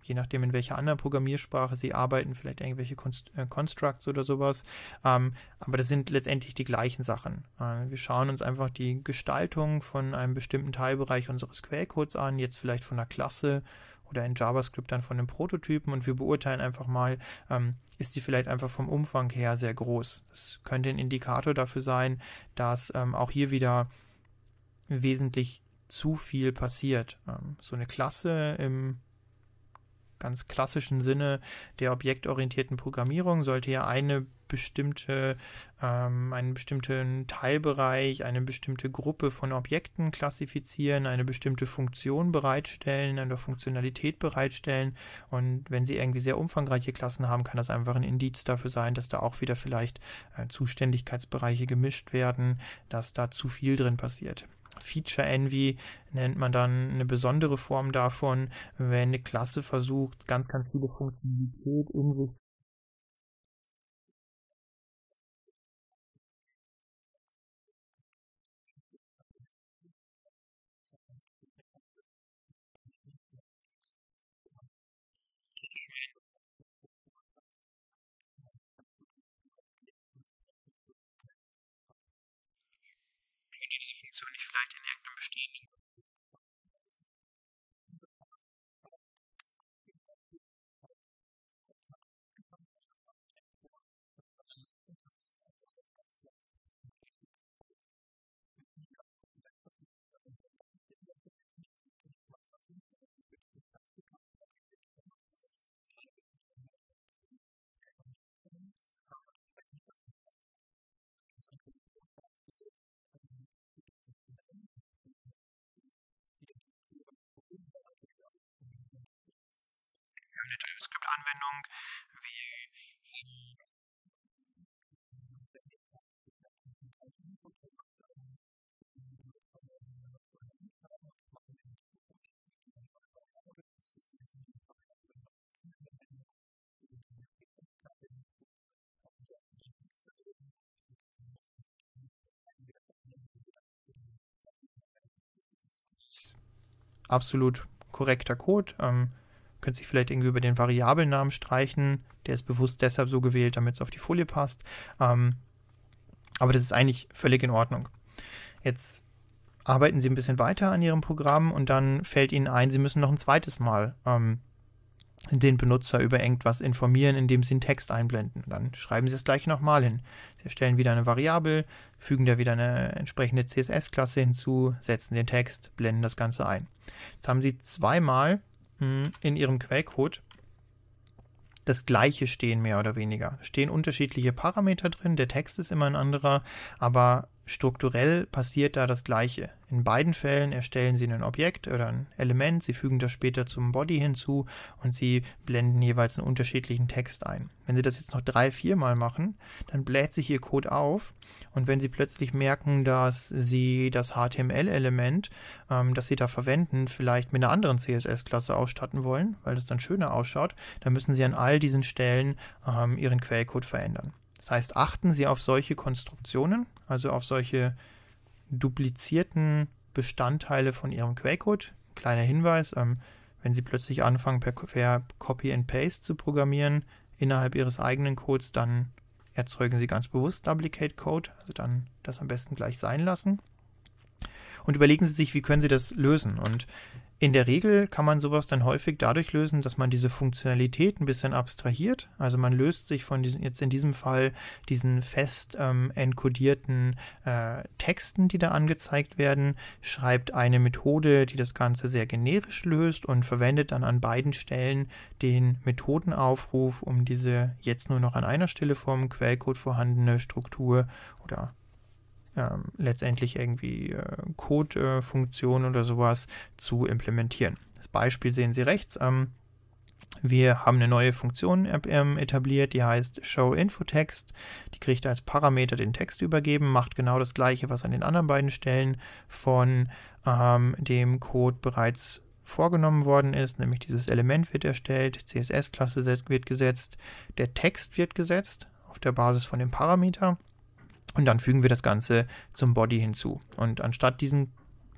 je nachdem, in welcher anderen Programmiersprache sie arbeiten, vielleicht irgendwelche Const äh, Constructs oder sowas. Ähm, aber das sind letztendlich die gleichen Sachen. Äh, wir schauen uns einfach die Gestaltung von einem bestimmten Teilbereich unseres Quellcodes an, jetzt vielleicht von einer Klasse oder in JavaScript dann von einem Prototypen und wir beurteilen einfach mal, ähm, ist die vielleicht einfach vom Umfang her sehr groß. Das könnte ein Indikator dafür sein, dass ähm, auch hier wieder wesentlich zu viel passiert. Ähm, so eine Klasse im ganz klassischen Sinne der objektorientierten Programmierung sollte ja eine bestimmte, ähm, einen bestimmten Teilbereich, eine bestimmte Gruppe von Objekten klassifizieren, eine bestimmte Funktion bereitstellen, eine Funktionalität bereitstellen. Und wenn Sie irgendwie sehr umfangreiche Klassen haben, kann das einfach ein Indiz dafür sein, dass da auch wieder vielleicht äh, Zuständigkeitsbereiche gemischt werden, dass da zu viel drin passiert. Feature Envy nennt man dann eine besondere Form davon, wenn eine Klasse versucht, ganz, ganz viele Funktionalität in sich gibt Anwendungen wie absolut korrekter Code. Ähm, Könnt sich vielleicht irgendwie über den Variablennamen streichen. Der ist bewusst deshalb so gewählt, damit es auf die Folie passt. Ähm, aber das ist eigentlich völlig in Ordnung. Jetzt arbeiten Sie ein bisschen weiter an Ihrem Programm und dann fällt Ihnen ein, Sie müssen noch ein zweites Mal ähm, den Benutzer über irgendwas informieren, indem Sie einen Text einblenden. Dann schreiben Sie das gleiche nochmal hin. Sie erstellen wieder eine Variable, fügen da wieder eine entsprechende CSS-Klasse hinzu, setzen den Text, blenden das Ganze ein. Jetzt haben Sie zweimal hm, in ihrem Quellcode das gleiche stehen, mehr oder weniger. Stehen unterschiedliche Parameter drin, der Text ist immer ein anderer, aber Strukturell passiert da das Gleiche. In beiden Fällen erstellen Sie ein Objekt oder ein Element, Sie fügen das später zum Body hinzu und Sie blenden jeweils einen unterschiedlichen Text ein. Wenn Sie das jetzt noch drei, vier Mal machen, dann bläht sich Ihr Code auf und wenn Sie plötzlich merken, dass Sie das HTML-Element, ähm, das Sie da verwenden, vielleicht mit einer anderen CSS-Klasse ausstatten wollen, weil es dann schöner ausschaut, dann müssen Sie an all diesen Stellen ähm, Ihren Quellcode verändern. Das heißt, achten Sie auf solche Konstruktionen, also auf solche duplizierten Bestandteile von Ihrem Quellcode. Kleiner Hinweis, ähm, wenn Sie plötzlich anfangen, per, per Copy and Paste zu programmieren innerhalb Ihres eigenen Codes, dann erzeugen Sie ganz bewusst Duplicate Code, also dann das am besten gleich sein lassen. Und überlegen Sie sich, wie können Sie das lösen. Und in der Regel kann man sowas dann häufig dadurch lösen, dass man diese Funktionalität ein bisschen abstrahiert. Also man löst sich von diesen, jetzt in diesem Fall, diesen fest ähm, enkodierten äh, Texten, die da angezeigt werden, schreibt eine Methode, die das Ganze sehr generisch löst und verwendet dann an beiden Stellen den Methodenaufruf, um diese jetzt nur noch an einer Stelle vom Quellcode vorhandene Struktur oder ähm, letztendlich irgendwie äh, Code-Funktionen äh, oder sowas zu implementieren. Das Beispiel sehen Sie rechts. Ähm, wir haben eine neue Funktion ähm, ähm, etabliert, die heißt showInfoText. Die kriegt als Parameter den Text übergeben, macht genau das gleiche, was an den anderen beiden Stellen von ähm, dem Code bereits vorgenommen worden ist, nämlich dieses Element wird erstellt, CSS-Klasse wird gesetzt, der Text wird gesetzt auf der Basis von dem Parameter und dann fügen wir das Ganze zum Body hinzu. Und anstatt diesen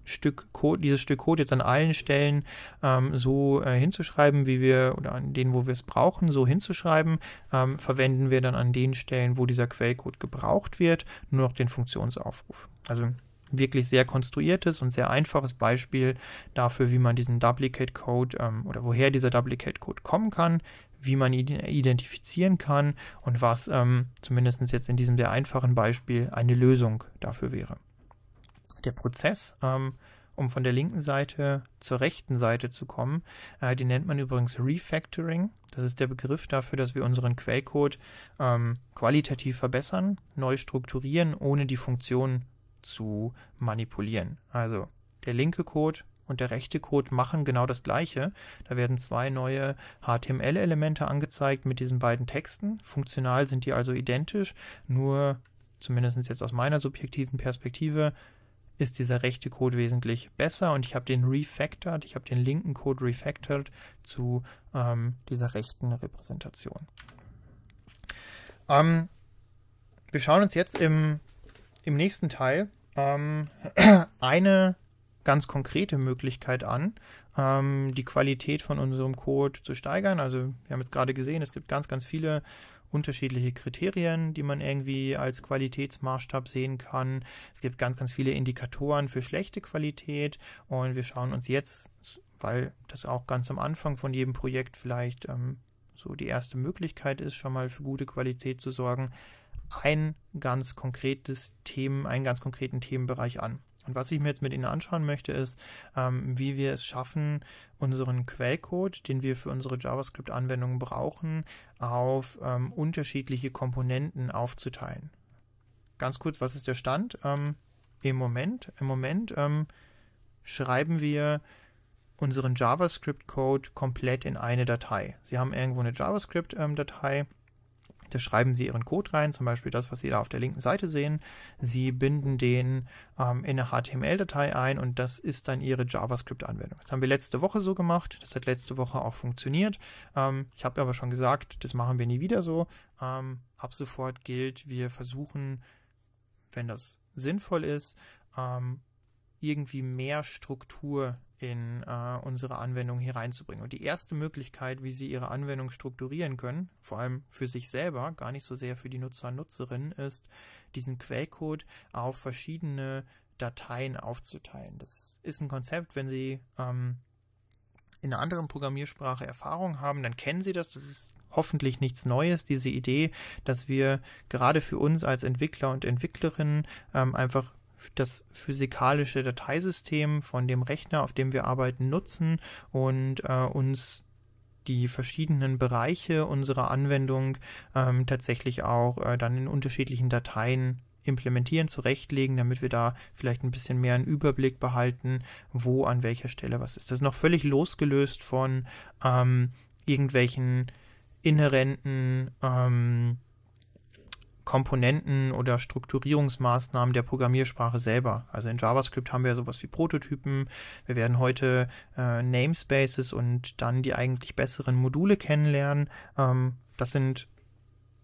Stück Code, dieses Stück Code jetzt an allen Stellen ähm, so äh, hinzuschreiben, wie wir oder an denen, wo wir es brauchen, so hinzuschreiben, ähm, verwenden wir dann an den Stellen, wo dieser Quellcode gebraucht wird, nur noch den Funktionsaufruf. Also wirklich sehr konstruiertes und sehr einfaches Beispiel dafür, wie man diesen Duplicate Code ähm, oder woher dieser Duplicate Code kommen kann, wie man ihn identifizieren kann und was ähm, zumindest jetzt in diesem sehr einfachen Beispiel eine Lösung dafür wäre. Der Prozess, ähm, um von der linken Seite zur rechten Seite zu kommen, äh, den nennt man übrigens Refactoring. Das ist der Begriff dafür, dass wir unseren Quellcode ähm, qualitativ verbessern, neu strukturieren, ohne die Funktion zu manipulieren. Also der linke Code und der rechte Code machen genau das gleiche. Da werden zwei neue HTML-Elemente angezeigt mit diesen beiden Texten. Funktional sind die also identisch, nur zumindest jetzt aus meiner subjektiven Perspektive ist dieser rechte Code wesentlich besser und ich habe den refactored, ich habe den linken Code refactored zu ähm, dieser rechten Repräsentation. Ähm, wir schauen uns jetzt im, im nächsten Teil ähm, (clears throat) eine ganz konkrete Möglichkeit an, ähm, die Qualität von unserem Code zu steigern. Also wir haben jetzt gerade gesehen, es gibt ganz, ganz viele unterschiedliche Kriterien, die man irgendwie als Qualitätsmaßstab sehen kann. Es gibt ganz, ganz viele Indikatoren für schlechte Qualität und wir schauen uns jetzt, weil das auch ganz am Anfang von jedem Projekt vielleicht ähm, so die erste Möglichkeit ist, schon mal für gute Qualität zu sorgen, ein ganz konkretes Themen, einen ganz konkreten Themenbereich an. Und was ich mir jetzt mit Ihnen anschauen möchte, ist, ähm, wie wir es schaffen, unseren Quellcode, den wir für unsere JavaScript-Anwendungen brauchen, auf ähm, unterschiedliche Komponenten aufzuteilen. Ganz kurz, was ist der Stand? Ähm, Im Moment, im Moment ähm, schreiben wir unseren JavaScript-Code komplett in eine Datei. Sie haben irgendwo eine JavaScript-Datei ähm, da schreiben Sie Ihren Code rein, zum Beispiel das, was Sie da auf der linken Seite sehen. Sie binden den ähm, in eine HTML-Datei ein und das ist dann Ihre JavaScript-Anwendung. Das haben wir letzte Woche so gemacht, das hat letzte Woche auch funktioniert. Ähm, ich habe aber schon gesagt, das machen wir nie wieder so. Ähm, ab sofort gilt, wir versuchen, wenn das sinnvoll ist, ähm, irgendwie mehr Struktur in äh, unsere Anwendung hier reinzubringen. Und die erste Möglichkeit, wie Sie Ihre Anwendung strukturieren können, vor allem für sich selber, gar nicht so sehr für die Nutzer und Nutzerinnen, ist, diesen Quellcode auf verschiedene Dateien aufzuteilen. Das ist ein Konzept, wenn Sie ähm, in einer anderen Programmiersprache Erfahrung haben, dann kennen Sie das. Das ist hoffentlich nichts Neues, diese Idee, dass wir gerade für uns als Entwickler und Entwicklerinnen ähm, einfach das physikalische Dateisystem von dem Rechner, auf dem wir arbeiten, nutzen und äh, uns die verschiedenen Bereiche unserer Anwendung ähm, tatsächlich auch äh, dann in unterschiedlichen Dateien implementieren, zurechtlegen, damit wir da vielleicht ein bisschen mehr einen Überblick behalten, wo an welcher Stelle was ist. Das ist noch völlig losgelöst von ähm, irgendwelchen inhärenten ähm, Komponenten oder Strukturierungsmaßnahmen der Programmiersprache selber. Also in JavaScript haben wir sowas wie Prototypen. Wir werden heute äh, Namespaces und dann die eigentlich besseren Module kennenlernen. Ähm, das sind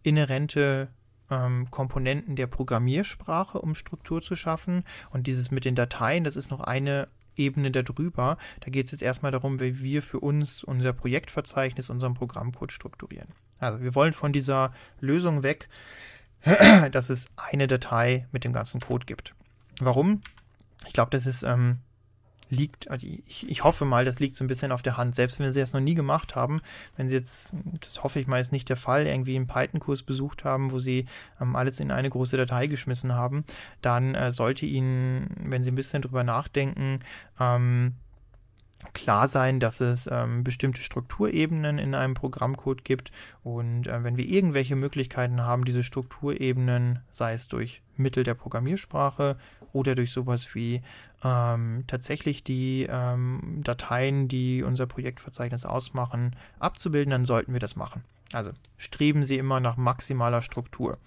inhärente ähm, Komponenten der Programmiersprache, um Struktur zu schaffen. Und dieses mit den Dateien, das ist noch eine Ebene darüber. Da geht es jetzt erstmal darum, wie wir für uns unser Projektverzeichnis, unseren Programmcode strukturieren. Also wir wollen von dieser Lösung weg, (clears throat) dass es eine Datei mit dem ganzen Code gibt. Warum? Ich glaube, das ist, ähm, liegt, also ich, ich hoffe mal, das liegt so ein bisschen auf der Hand. Selbst wenn Sie das noch nie gemacht haben, wenn Sie jetzt, das hoffe ich mal, ist nicht der Fall, irgendwie einen Python-Kurs besucht haben, wo Sie ähm, alles in eine große Datei geschmissen haben, dann äh, sollte Ihnen, wenn Sie ein bisschen drüber nachdenken, ähm, klar sein, dass es ähm, bestimmte Strukturebenen in einem Programmcode gibt und äh, wenn wir irgendwelche Möglichkeiten haben, diese Strukturebenen, sei es durch Mittel der Programmiersprache oder durch sowas wie ähm, tatsächlich die ähm, Dateien, die unser Projektverzeichnis ausmachen, abzubilden, dann sollten wir das machen. Also streben Sie immer nach maximaler Struktur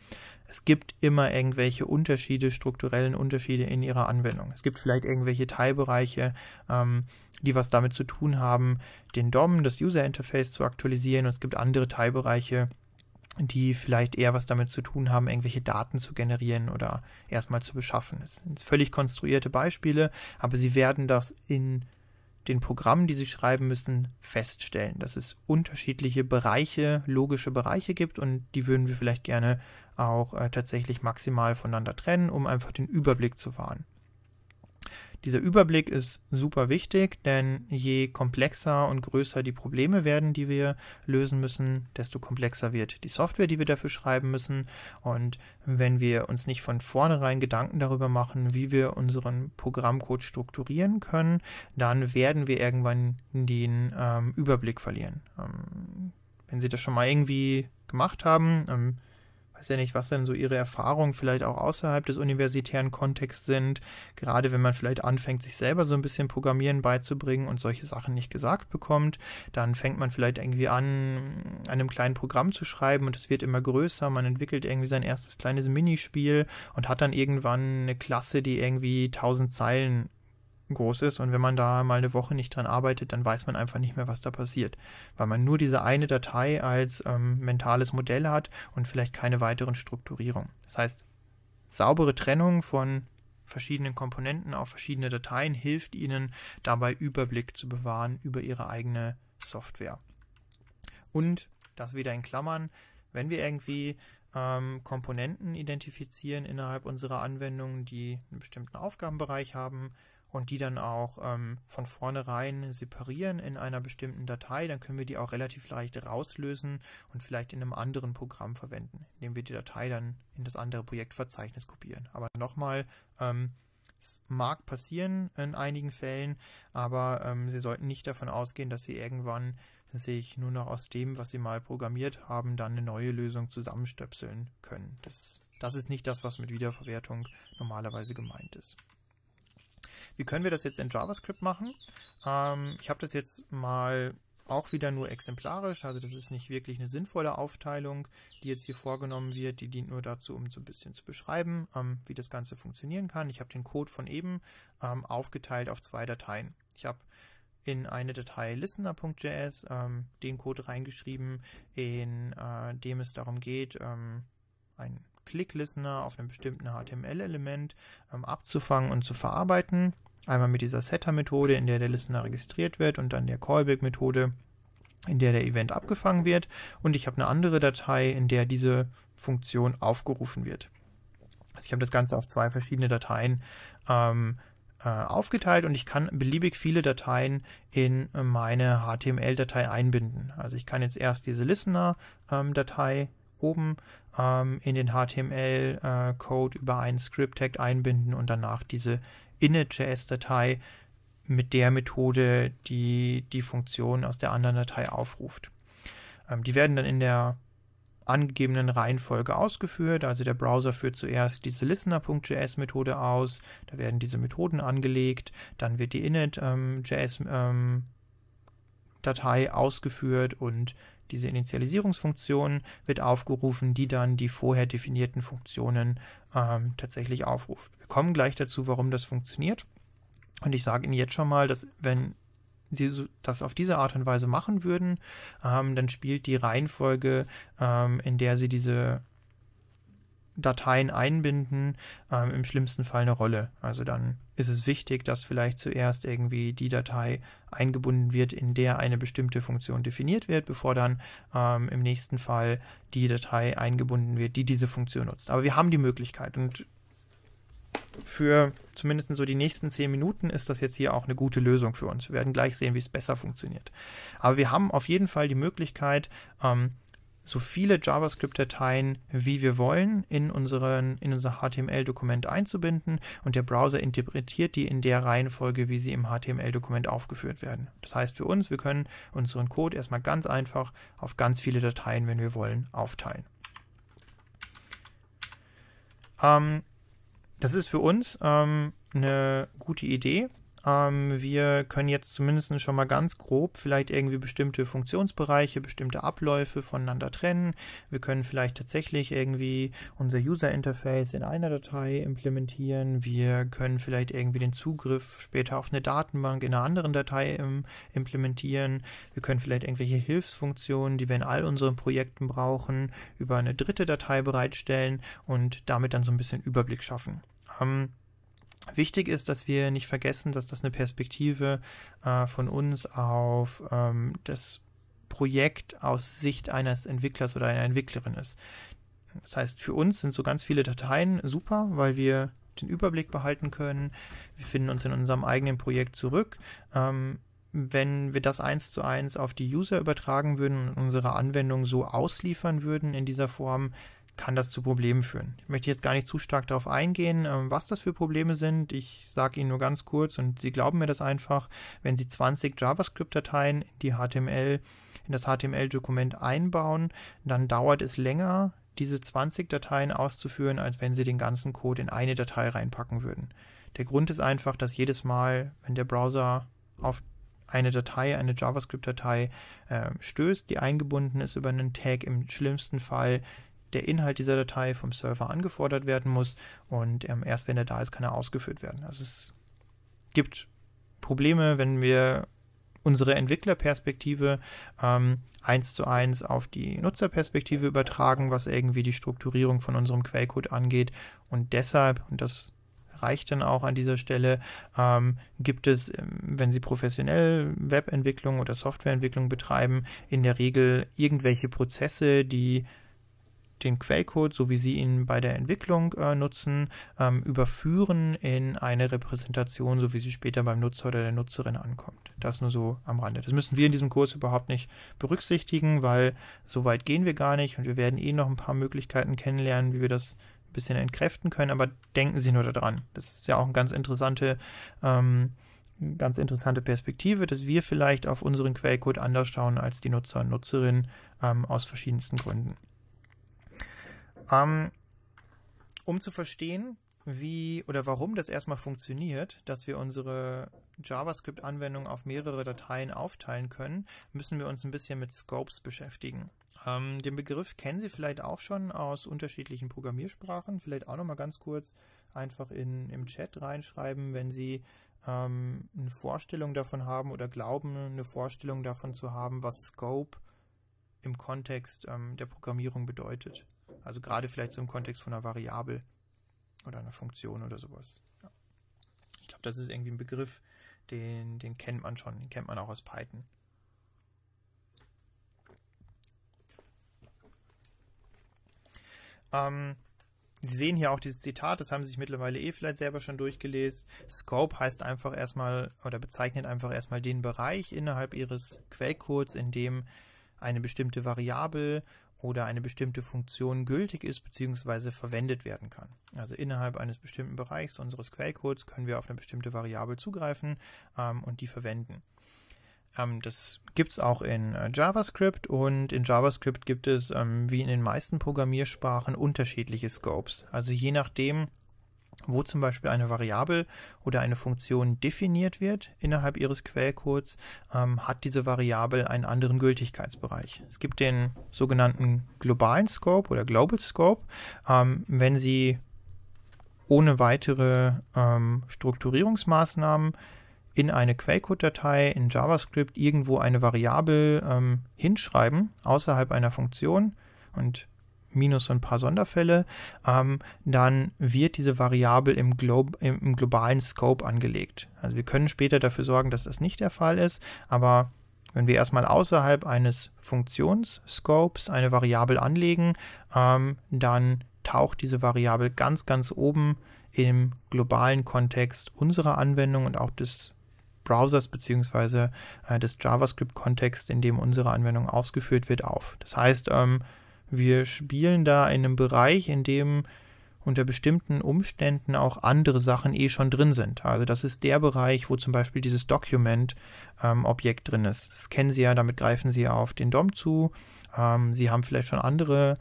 es gibt immer irgendwelche Unterschiede, strukturellen Unterschiede in ihrer Anwendung. Es gibt vielleicht irgendwelche Teilbereiche, ähm, die was damit zu tun haben, den DOM, das User Interface zu aktualisieren. Und es gibt andere Teilbereiche, die vielleicht eher was damit zu tun haben, irgendwelche Daten zu generieren oder erstmal zu beschaffen. Es sind völlig konstruierte Beispiele, aber sie werden das in den Programmen, die sie schreiben müssen, feststellen, dass es unterschiedliche Bereiche, logische Bereiche gibt und die würden wir vielleicht gerne auch äh, tatsächlich maximal voneinander trennen, um einfach den Überblick zu wahren. Dieser Überblick ist super wichtig, denn je komplexer und größer die Probleme werden, die wir lösen müssen, desto komplexer wird die Software, die wir dafür schreiben müssen. Und wenn wir uns nicht von vornherein Gedanken darüber machen, wie wir unseren Programmcode strukturieren können, dann werden wir irgendwann den ähm, Überblick verlieren. Ähm, wenn Sie das schon mal irgendwie gemacht haben, ähm, weiß ja nicht, was denn so ihre Erfahrungen vielleicht auch außerhalb des universitären Kontexts sind, gerade wenn man vielleicht anfängt, sich selber so ein bisschen Programmieren beizubringen und solche Sachen nicht gesagt bekommt, dann fängt man vielleicht irgendwie an, an einem kleinen Programm zu schreiben und es wird immer größer, man entwickelt irgendwie sein erstes kleines Minispiel und hat dann irgendwann eine Klasse, die irgendwie 1000 Zeilen groß ist und wenn man da mal eine Woche nicht dran arbeitet, dann weiß man einfach nicht mehr, was da passiert, weil man nur diese eine Datei als ähm, mentales Modell hat und vielleicht keine weiteren Strukturierungen. Das heißt, saubere Trennung von verschiedenen Komponenten auf verschiedene Dateien hilft Ihnen dabei Überblick zu bewahren über Ihre eigene Software. Und das wieder in Klammern, wenn wir irgendwie ähm, Komponenten identifizieren innerhalb unserer Anwendung, die einen bestimmten Aufgabenbereich haben, und die dann auch ähm, von vornherein separieren in einer bestimmten Datei, dann können wir die auch relativ leicht rauslösen und vielleicht in einem anderen Programm verwenden, indem wir die Datei dann in das andere Projektverzeichnis kopieren. Aber nochmal, ähm, es mag passieren in einigen Fällen, aber ähm, Sie sollten nicht davon ausgehen, dass Sie irgendwann sich nur noch aus dem, was Sie mal programmiert haben, dann eine neue Lösung zusammenstöpseln können. Das, das ist nicht das, was mit Wiederverwertung normalerweise gemeint ist. Wie können wir das jetzt in JavaScript machen? Ähm, ich habe das jetzt mal auch wieder nur exemplarisch, also das ist nicht wirklich eine sinnvolle Aufteilung, die jetzt hier vorgenommen wird. Die dient nur dazu, um so ein bisschen zu beschreiben, ähm, wie das Ganze funktionieren kann. Ich habe den Code von eben ähm, aufgeteilt auf zwei Dateien. Ich habe in eine Datei listener.js ähm, den Code reingeschrieben, in äh, dem es darum geht, ähm, ein Click-Listener auf einem bestimmten HTML-Element ähm, abzufangen und zu verarbeiten. Einmal mit dieser Setter-Methode, in der der Listener registriert wird und dann der Callback-Methode, in der der Event abgefangen wird. Und ich habe eine andere Datei, in der diese Funktion aufgerufen wird. Also ich habe das Ganze auf zwei verschiedene Dateien ähm, äh, aufgeteilt und ich kann beliebig viele Dateien in äh, meine HTML-Datei einbinden. Also ich kann jetzt erst diese Listener-Datei ähm, oben ähm, in den HTML-Code äh, über einen Script-Tag einbinden und danach diese init.js-Datei mit der Methode, die die Funktion aus der anderen Datei aufruft. Ähm, die werden dann in der angegebenen Reihenfolge ausgeführt. Also der Browser führt zuerst diese listener.js-Methode aus, da werden diese Methoden angelegt, dann wird die init.js-Datei ähm, ähm, ausgeführt und diese Initialisierungsfunktion wird aufgerufen, die dann die vorher definierten Funktionen ähm, tatsächlich aufruft. Wir kommen gleich dazu, warum das funktioniert. Und ich sage Ihnen jetzt schon mal, dass wenn Sie das auf diese Art und Weise machen würden, ähm, dann spielt die Reihenfolge, ähm, in der Sie diese Dateien einbinden ähm, im schlimmsten Fall eine Rolle. Also dann ist es wichtig, dass vielleicht zuerst irgendwie die Datei eingebunden wird, in der eine bestimmte Funktion definiert wird, bevor dann ähm, im nächsten Fall die Datei eingebunden wird, die diese Funktion nutzt. Aber wir haben die Möglichkeit und für zumindest so die nächsten zehn Minuten ist das jetzt hier auch eine gute Lösung für uns. Wir werden gleich sehen, wie es besser funktioniert. Aber wir haben auf jeden Fall die Möglichkeit, ähm, so viele JavaScript-Dateien, wie wir wollen, in, unseren, in unser HTML-Dokument einzubinden und der Browser interpretiert die in der Reihenfolge, wie sie im HTML-Dokument aufgeführt werden. Das heißt für uns, wir können unseren Code erstmal ganz einfach auf ganz viele Dateien, wenn wir wollen, aufteilen. Ähm, das ist für uns ähm, eine gute Idee, ähm, wir können jetzt zumindest schon mal ganz grob vielleicht irgendwie bestimmte Funktionsbereiche, bestimmte Abläufe voneinander trennen. Wir können vielleicht tatsächlich irgendwie unser User Interface in einer Datei implementieren. Wir können vielleicht irgendwie den Zugriff später auf eine Datenbank in einer anderen Datei im, ähm, implementieren. Wir können vielleicht irgendwelche Hilfsfunktionen, die wir in all unseren Projekten brauchen, über eine dritte Datei bereitstellen und damit dann so ein bisschen Überblick schaffen. Ähm, Wichtig ist, dass wir nicht vergessen, dass das eine Perspektive äh, von uns auf ähm, das Projekt aus Sicht eines Entwicklers oder einer Entwicklerin ist. Das heißt, für uns sind so ganz viele Dateien super, weil wir den Überblick behalten können. Wir finden uns in unserem eigenen Projekt zurück. Ähm, wenn wir das eins zu eins auf die User übertragen würden und unsere Anwendung so ausliefern würden in dieser Form, kann das zu Problemen führen. Ich möchte jetzt gar nicht zu stark darauf eingehen, ähm, was das für Probleme sind. Ich sage Ihnen nur ganz kurz und Sie glauben mir das einfach, wenn Sie 20 JavaScript-Dateien in die HTML, in das HTML-Dokument einbauen, dann dauert es länger, diese 20 Dateien auszuführen, als wenn Sie den ganzen Code in eine Datei reinpacken würden. Der Grund ist einfach, dass jedes Mal, wenn der Browser auf eine Datei, eine JavaScript-Datei äh, stößt, die eingebunden ist über einen Tag, im schlimmsten Fall der Inhalt dieser Datei vom Server angefordert werden muss und ähm, erst wenn er da ist, kann er ausgeführt werden. Also es gibt Probleme, wenn wir unsere Entwicklerperspektive ähm, eins zu eins auf die Nutzerperspektive übertragen, was irgendwie die Strukturierung von unserem Quellcode angeht. Und deshalb, und das reicht dann auch an dieser Stelle, ähm, gibt es, ähm, wenn Sie professionell Webentwicklung oder Softwareentwicklung betreiben, in der Regel irgendwelche Prozesse, die den Quellcode, so wie Sie ihn bei der Entwicklung äh, nutzen, ähm, überführen in eine Repräsentation, so wie sie später beim Nutzer oder der Nutzerin ankommt. Das nur so am Rande. Das müssen wir in diesem Kurs überhaupt nicht berücksichtigen, weil so weit gehen wir gar nicht und wir werden eh noch ein paar Möglichkeiten kennenlernen, wie wir das ein bisschen entkräften können, aber denken Sie nur daran. Das ist ja auch eine ganz interessante ähm, ganz interessante Perspektive, dass wir vielleicht auf unseren Quellcode anders schauen als die Nutzer und Nutzerinnen ähm, aus verschiedensten Gründen. Ähm, um zu verstehen, wie oder warum das erstmal funktioniert, dass wir unsere JavaScript-Anwendung auf mehrere Dateien aufteilen können, müssen wir uns ein bisschen mit Scopes beschäftigen. Ähm, den Begriff kennen Sie vielleicht auch schon aus unterschiedlichen Programmiersprachen. Vielleicht auch nochmal ganz kurz einfach in, im Chat reinschreiben, wenn Sie ähm, eine Vorstellung davon haben oder glauben, eine Vorstellung davon zu haben, was Scope im Kontext ähm, der Programmierung bedeutet. Also gerade vielleicht so im Kontext von einer Variable oder einer Funktion oder sowas. Ja. Ich glaube, das ist irgendwie ein Begriff, den, den kennt man schon, den kennt man auch aus Python. Ähm, Sie sehen hier auch dieses Zitat, das haben Sie sich mittlerweile eh vielleicht selber schon durchgelesen. Scope heißt einfach erstmal oder bezeichnet einfach erstmal den Bereich innerhalb Ihres Quellcodes, in dem eine bestimmte Variable oder eine bestimmte Funktion gültig ist bzw. verwendet werden kann. Also innerhalb eines bestimmten Bereichs unseres Quellcodes können wir auf eine bestimmte Variable zugreifen ähm, und die verwenden. Ähm, das gibt es auch in äh, JavaScript und in JavaScript gibt es ähm, wie in den meisten Programmiersprachen unterschiedliche Scopes. Also je nachdem, wo zum Beispiel eine Variable oder eine Funktion definiert wird innerhalb ihres Quellcodes, ähm, hat diese Variable einen anderen Gültigkeitsbereich. Es gibt den sogenannten globalen Scope oder Global Scope. Ähm, wenn Sie ohne weitere ähm, Strukturierungsmaßnahmen in eine Quellcode-Datei in JavaScript irgendwo eine Variable ähm, hinschreiben, außerhalb einer Funktion und minus ein paar Sonderfälle, ähm, dann wird diese Variable im, Glo im, im globalen Scope angelegt. Also wir können später dafür sorgen, dass das nicht der Fall ist, aber wenn wir erstmal außerhalb eines Funktionsscopes eine Variable anlegen, ähm, dann taucht diese Variable ganz, ganz oben im globalen Kontext unserer Anwendung und auch des Browsers bzw. Äh, des JavaScript-Kontexts, in dem unsere Anwendung ausgeführt wird, auf. Das heißt, ähm, wir spielen da in einem Bereich, in dem unter bestimmten Umständen auch andere Sachen eh schon drin sind. Also das ist der Bereich, wo zum Beispiel dieses Document-Objekt ähm, drin ist. Das kennen Sie ja, damit greifen Sie auf den DOM zu. Ähm, Sie haben vielleicht schon andere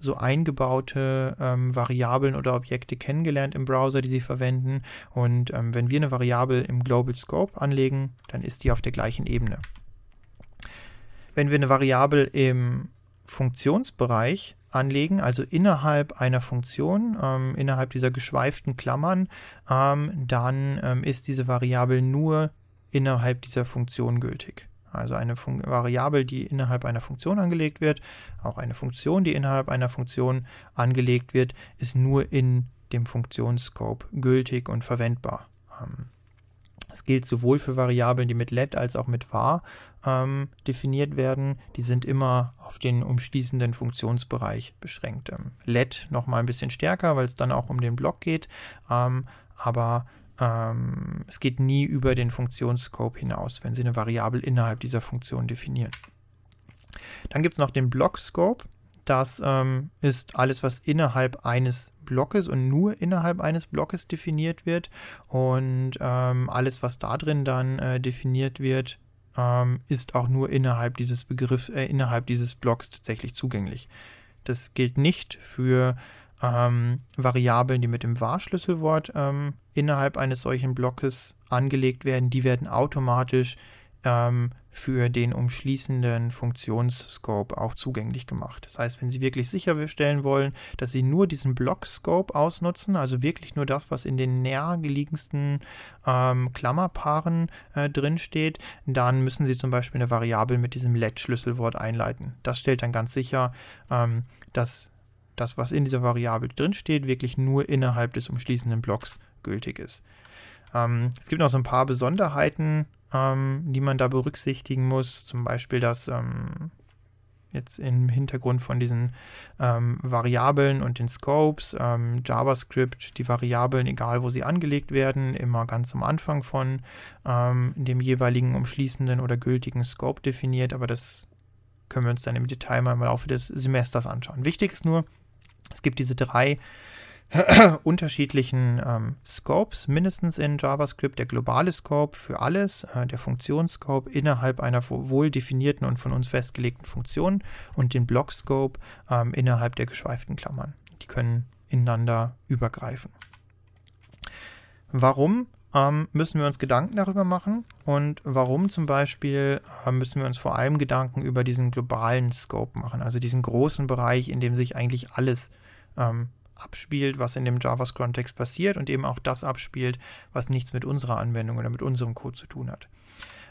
so eingebaute ähm, Variablen oder Objekte kennengelernt im Browser, die Sie verwenden. Und ähm, wenn wir eine Variable im Global Scope anlegen, dann ist die auf der gleichen Ebene. Wenn wir eine Variable im Funktionsbereich anlegen, also innerhalb einer Funktion, ähm, innerhalb dieser geschweiften Klammern, ähm, dann ähm, ist diese Variable nur innerhalb dieser Funktion gültig. Also eine Fun Variable, die innerhalb einer Funktion angelegt wird, auch eine Funktion, die innerhalb einer Funktion angelegt wird, ist nur in dem Funktionsscope gültig und verwendbar. Ähm, das gilt sowohl für Variablen, die mit let als auch mit var ähm, definiert werden, die sind immer auf den umschließenden Funktionsbereich beschränkt. Ähm, LED nochmal ein bisschen stärker, weil es dann auch um den Block geht, ähm, aber ähm, es geht nie über den Funktionsscope hinaus, wenn Sie eine Variable innerhalb dieser Funktion definieren. Dann gibt es noch den Block-Scope. Das ähm, ist alles, was innerhalb eines Blockes und nur innerhalb eines Blockes definiert wird. Und ähm, alles, was da drin dann äh, definiert wird, ähm, ist auch nur innerhalb dieses Begriff, äh, innerhalb dieses Blocks tatsächlich zugänglich. Das gilt nicht für ähm, Variablen, die mit dem Wahrschlüsselwort ähm, innerhalb eines solchen Blockes angelegt werden. Die werden automatisch ähm, für den umschließenden Funktionsscope auch zugänglich gemacht. Das heißt, wenn Sie wirklich sicherstellen wollen, dass Sie nur diesen Block-Scope ausnutzen, also wirklich nur das, was in den nähergeliegendsten ähm, Klammerpaaren äh, drinsteht, dann müssen Sie zum Beispiel eine Variable mit diesem Let-Schlüsselwort einleiten. Das stellt dann ganz sicher, ähm, dass das, was in dieser Variable drinsteht, wirklich nur innerhalb des umschließenden Blocks gültig ist. Ähm, es gibt noch so ein paar Besonderheiten ähm, die man da berücksichtigen muss. Zum Beispiel dass ähm, jetzt im Hintergrund von diesen ähm, Variablen und den Scopes, ähm, JavaScript, die Variablen, egal wo sie angelegt werden, immer ganz am Anfang von ähm, dem jeweiligen umschließenden oder gültigen Scope definiert, aber das können wir uns dann im Detail mal im Laufe des Semesters anschauen. Wichtig ist nur, es gibt diese drei (clears throat) unterschiedlichen ähm, Scopes, mindestens in JavaScript. Der globale Scope für alles, äh, der Funktionsscope innerhalb einer wohl definierten und von uns festgelegten Funktion und den Block-Scope ähm, innerhalb der geschweiften Klammern. Die können ineinander übergreifen. Warum ähm, müssen wir uns Gedanken darüber machen und warum zum Beispiel äh, müssen wir uns vor allem Gedanken über diesen globalen Scope machen, also diesen großen Bereich, in dem sich eigentlich alles ähm, abspielt, was in dem JavaScript-Kontext passiert und eben auch das abspielt, was nichts mit unserer Anwendung oder mit unserem Code zu tun hat.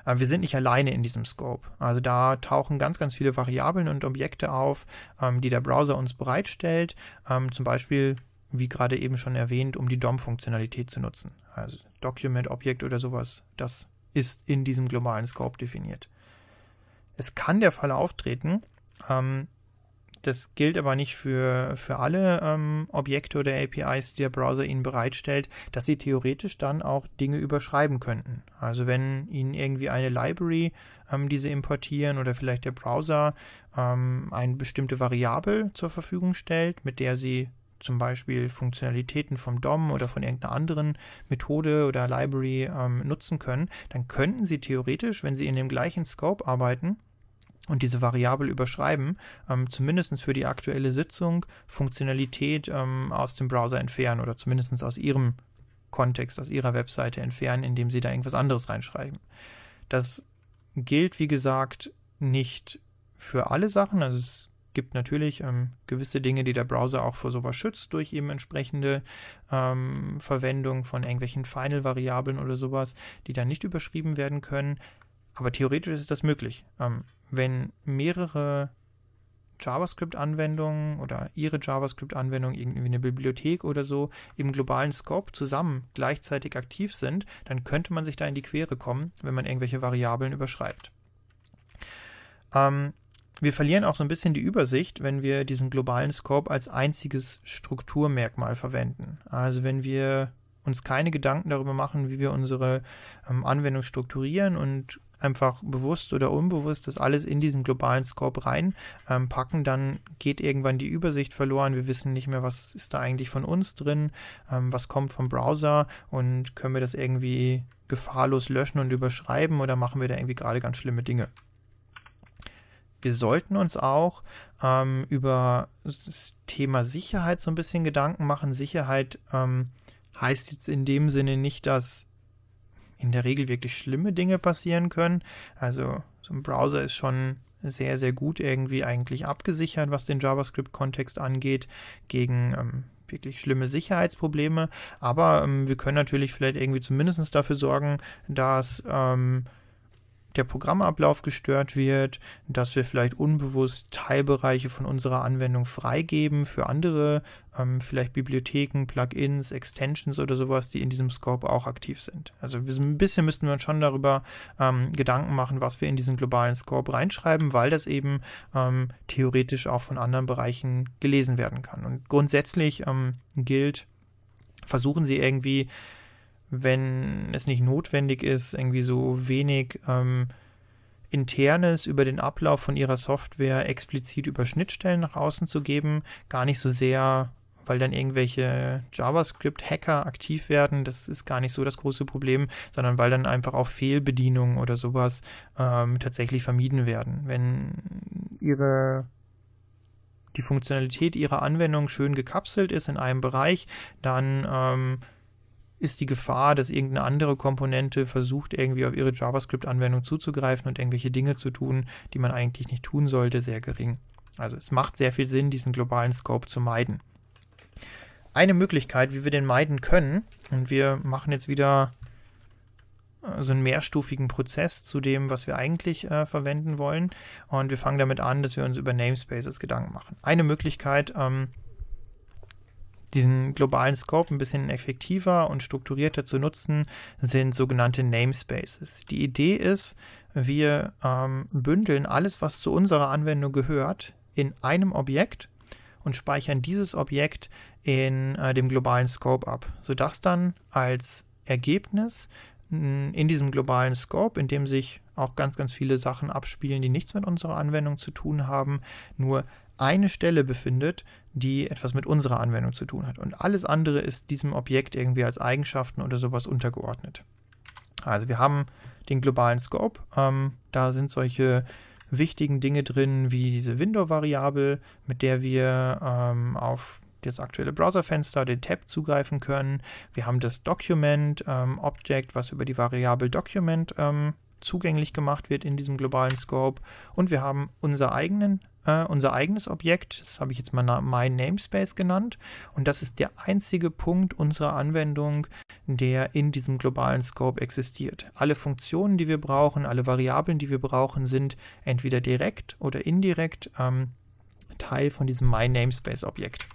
Äh, wir sind nicht alleine in diesem Scope. Also da tauchen ganz, ganz viele Variablen und Objekte auf, ähm, die der Browser uns bereitstellt. Ähm, zum Beispiel, wie gerade eben schon erwähnt, um die DOM-Funktionalität zu nutzen. Also Document, Objekt oder sowas, das ist in diesem globalen Scope definiert. Es kann der Fall auftreten, ähm, das gilt aber nicht für, für alle ähm, Objekte oder APIs, die der Browser Ihnen bereitstellt, dass Sie theoretisch dann auch Dinge überschreiben könnten. Also wenn Ihnen irgendwie eine Library, ähm, Sie importieren oder vielleicht der Browser ähm, eine bestimmte Variable zur Verfügung stellt, mit der Sie zum Beispiel Funktionalitäten vom DOM oder von irgendeiner anderen Methode oder Library ähm, nutzen können, dann könnten Sie theoretisch, wenn Sie in dem gleichen Scope arbeiten, und diese Variable überschreiben, ähm, zumindest für die aktuelle Sitzung Funktionalität ähm, aus dem Browser entfernen oder zumindest aus Ihrem Kontext, aus Ihrer Webseite entfernen, indem Sie da irgendwas anderes reinschreiben. Das gilt, wie gesagt, nicht für alle Sachen. Also es gibt natürlich ähm, gewisse Dinge, die der Browser auch vor sowas schützt, durch eben entsprechende ähm, Verwendung von irgendwelchen Final-Variablen oder sowas, die dann nicht überschrieben werden können. Aber theoretisch ist das möglich. Ähm, wenn mehrere JavaScript-Anwendungen oder ihre JavaScript-Anwendung, irgendwie eine Bibliothek oder so, im globalen Scope zusammen gleichzeitig aktiv sind, dann könnte man sich da in die Quere kommen, wenn man irgendwelche Variablen überschreibt. Ähm, wir verlieren auch so ein bisschen die Übersicht, wenn wir diesen globalen Scope als einziges Strukturmerkmal verwenden. Also wenn wir uns keine Gedanken darüber machen, wie wir unsere ähm, Anwendung strukturieren und einfach bewusst oder unbewusst das alles in diesen globalen Scope reinpacken, ähm, dann geht irgendwann die Übersicht verloren. Wir wissen nicht mehr, was ist da eigentlich von uns drin, ähm, was kommt vom Browser und können wir das irgendwie gefahrlos löschen und überschreiben oder machen wir da irgendwie gerade ganz schlimme Dinge. Wir sollten uns auch ähm, über das Thema Sicherheit so ein bisschen Gedanken machen. Sicherheit ähm, heißt jetzt in dem Sinne nicht, dass in der Regel wirklich schlimme Dinge passieren können. Also so ein Browser ist schon sehr, sehr gut irgendwie eigentlich abgesichert, was den JavaScript-Kontext angeht, gegen ähm, wirklich schlimme Sicherheitsprobleme. Aber ähm, wir können natürlich vielleicht irgendwie zumindest dafür sorgen, dass ähm, der Programmablauf gestört wird, dass wir vielleicht unbewusst Teilbereiche von unserer Anwendung freigeben für andere, ähm, vielleicht Bibliotheken, Plugins, Extensions oder sowas, die in diesem Scope auch aktiv sind. Also wir, ein bisschen müssten wir uns schon darüber ähm, Gedanken machen, was wir in diesen globalen Scope reinschreiben, weil das eben ähm, theoretisch auch von anderen Bereichen gelesen werden kann. Und grundsätzlich ähm, gilt, versuchen Sie irgendwie wenn es nicht notwendig ist, irgendwie so wenig ähm, Internes über den Ablauf von ihrer Software explizit über Schnittstellen nach außen zu geben, gar nicht so sehr, weil dann irgendwelche JavaScript-Hacker aktiv werden, das ist gar nicht so das große Problem, sondern weil dann einfach auch Fehlbedienungen oder sowas ähm, tatsächlich vermieden werden. Wenn ihre die Funktionalität ihrer Anwendung schön gekapselt ist in einem Bereich, dann ähm, ist die Gefahr, dass irgendeine andere Komponente versucht, irgendwie auf ihre JavaScript-Anwendung zuzugreifen und irgendwelche Dinge zu tun, die man eigentlich nicht tun sollte, sehr gering. Also es macht sehr viel Sinn, diesen globalen Scope zu meiden. Eine Möglichkeit, wie wir den meiden können, und wir machen jetzt wieder äh, so einen mehrstufigen Prozess zu dem, was wir eigentlich äh, verwenden wollen. Und wir fangen damit an, dass wir uns über Namespaces Gedanken machen. Eine Möglichkeit, ähm, diesen globalen Scope ein bisschen effektiver und strukturierter zu nutzen, sind sogenannte Namespaces. Die Idee ist, wir ähm, bündeln alles, was zu unserer Anwendung gehört, in einem Objekt und speichern dieses Objekt in äh, dem globalen Scope ab, sodass dann als Ergebnis in diesem globalen Scope, in dem sich auch ganz, ganz viele Sachen abspielen, die nichts mit unserer Anwendung zu tun haben, nur eine Stelle befindet, die etwas mit unserer Anwendung zu tun hat. Und alles andere ist diesem Objekt irgendwie als Eigenschaften oder sowas untergeordnet. Also wir haben den globalen Scope. Ähm, da sind solche wichtigen Dinge drin, wie diese Window-Variable, mit der wir ähm, auf das aktuelle Browserfenster, den Tab zugreifen können. Wir haben das Document ähm, Object, was über die Variable Document ähm, zugänglich gemacht wird in diesem globalen Scope. Und wir haben unseren eigenen äh, unser eigenes Objekt. Das habe ich jetzt mal My Namespace genannt. Und das ist der einzige Punkt unserer Anwendung, der in diesem globalen Scope existiert. Alle Funktionen, die wir brauchen, alle Variablen, die wir brauchen, sind entweder direkt oder indirekt ähm, Teil von diesem My Namespace Objekt.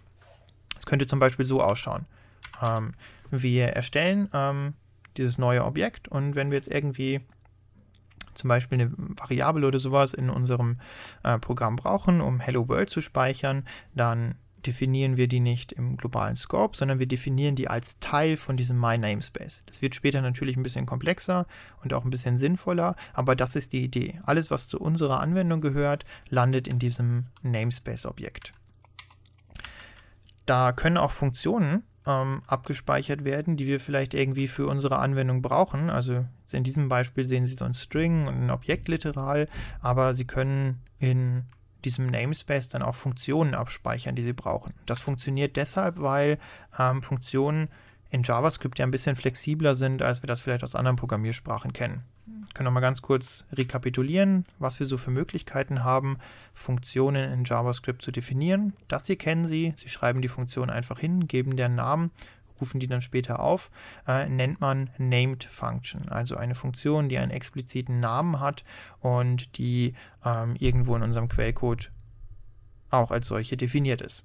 Es könnte zum Beispiel so ausschauen. Ähm, wir erstellen ähm, dieses neue Objekt und wenn wir jetzt irgendwie zum Beispiel eine Variable oder sowas in unserem äh, Programm brauchen, um Hello World zu speichern, dann definieren wir die nicht im globalen Scope, sondern wir definieren die als Teil von diesem My Namespace. Das wird später natürlich ein bisschen komplexer und auch ein bisschen sinnvoller, aber das ist die Idee. Alles, was zu unserer Anwendung gehört, landet in diesem Namespace-Objekt. Da können auch Funktionen ähm, abgespeichert werden, die wir vielleicht irgendwie für unsere Anwendung brauchen. Also also in diesem Beispiel sehen Sie so ein String und ein Objektliteral, aber Sie können in diesem Namespace dann auch Funktionen abspeichern, die Sie brauchen. Das funktioniert deshalb, weil ähm, Funktionen in JavaScript ja ein bisschen flexibler sind, als wir das vielleicht aus anderen Programmiersprachen kennen. Wir können noch mal ganz kurz rekapitulieren, was wir so für Möglichkeiten haben, Funktionen in JavaScript zu definieren. Das hier kennen Sie. Sie schreiben die Funktion einfach hin, geben deren Namen rufen die dann später auf, äh, nennt man Named Function, also eine Funktion, die einen expliziten Namen hat und die ähm, irgendwo in unserem Quellcode auch als solche definiert ist.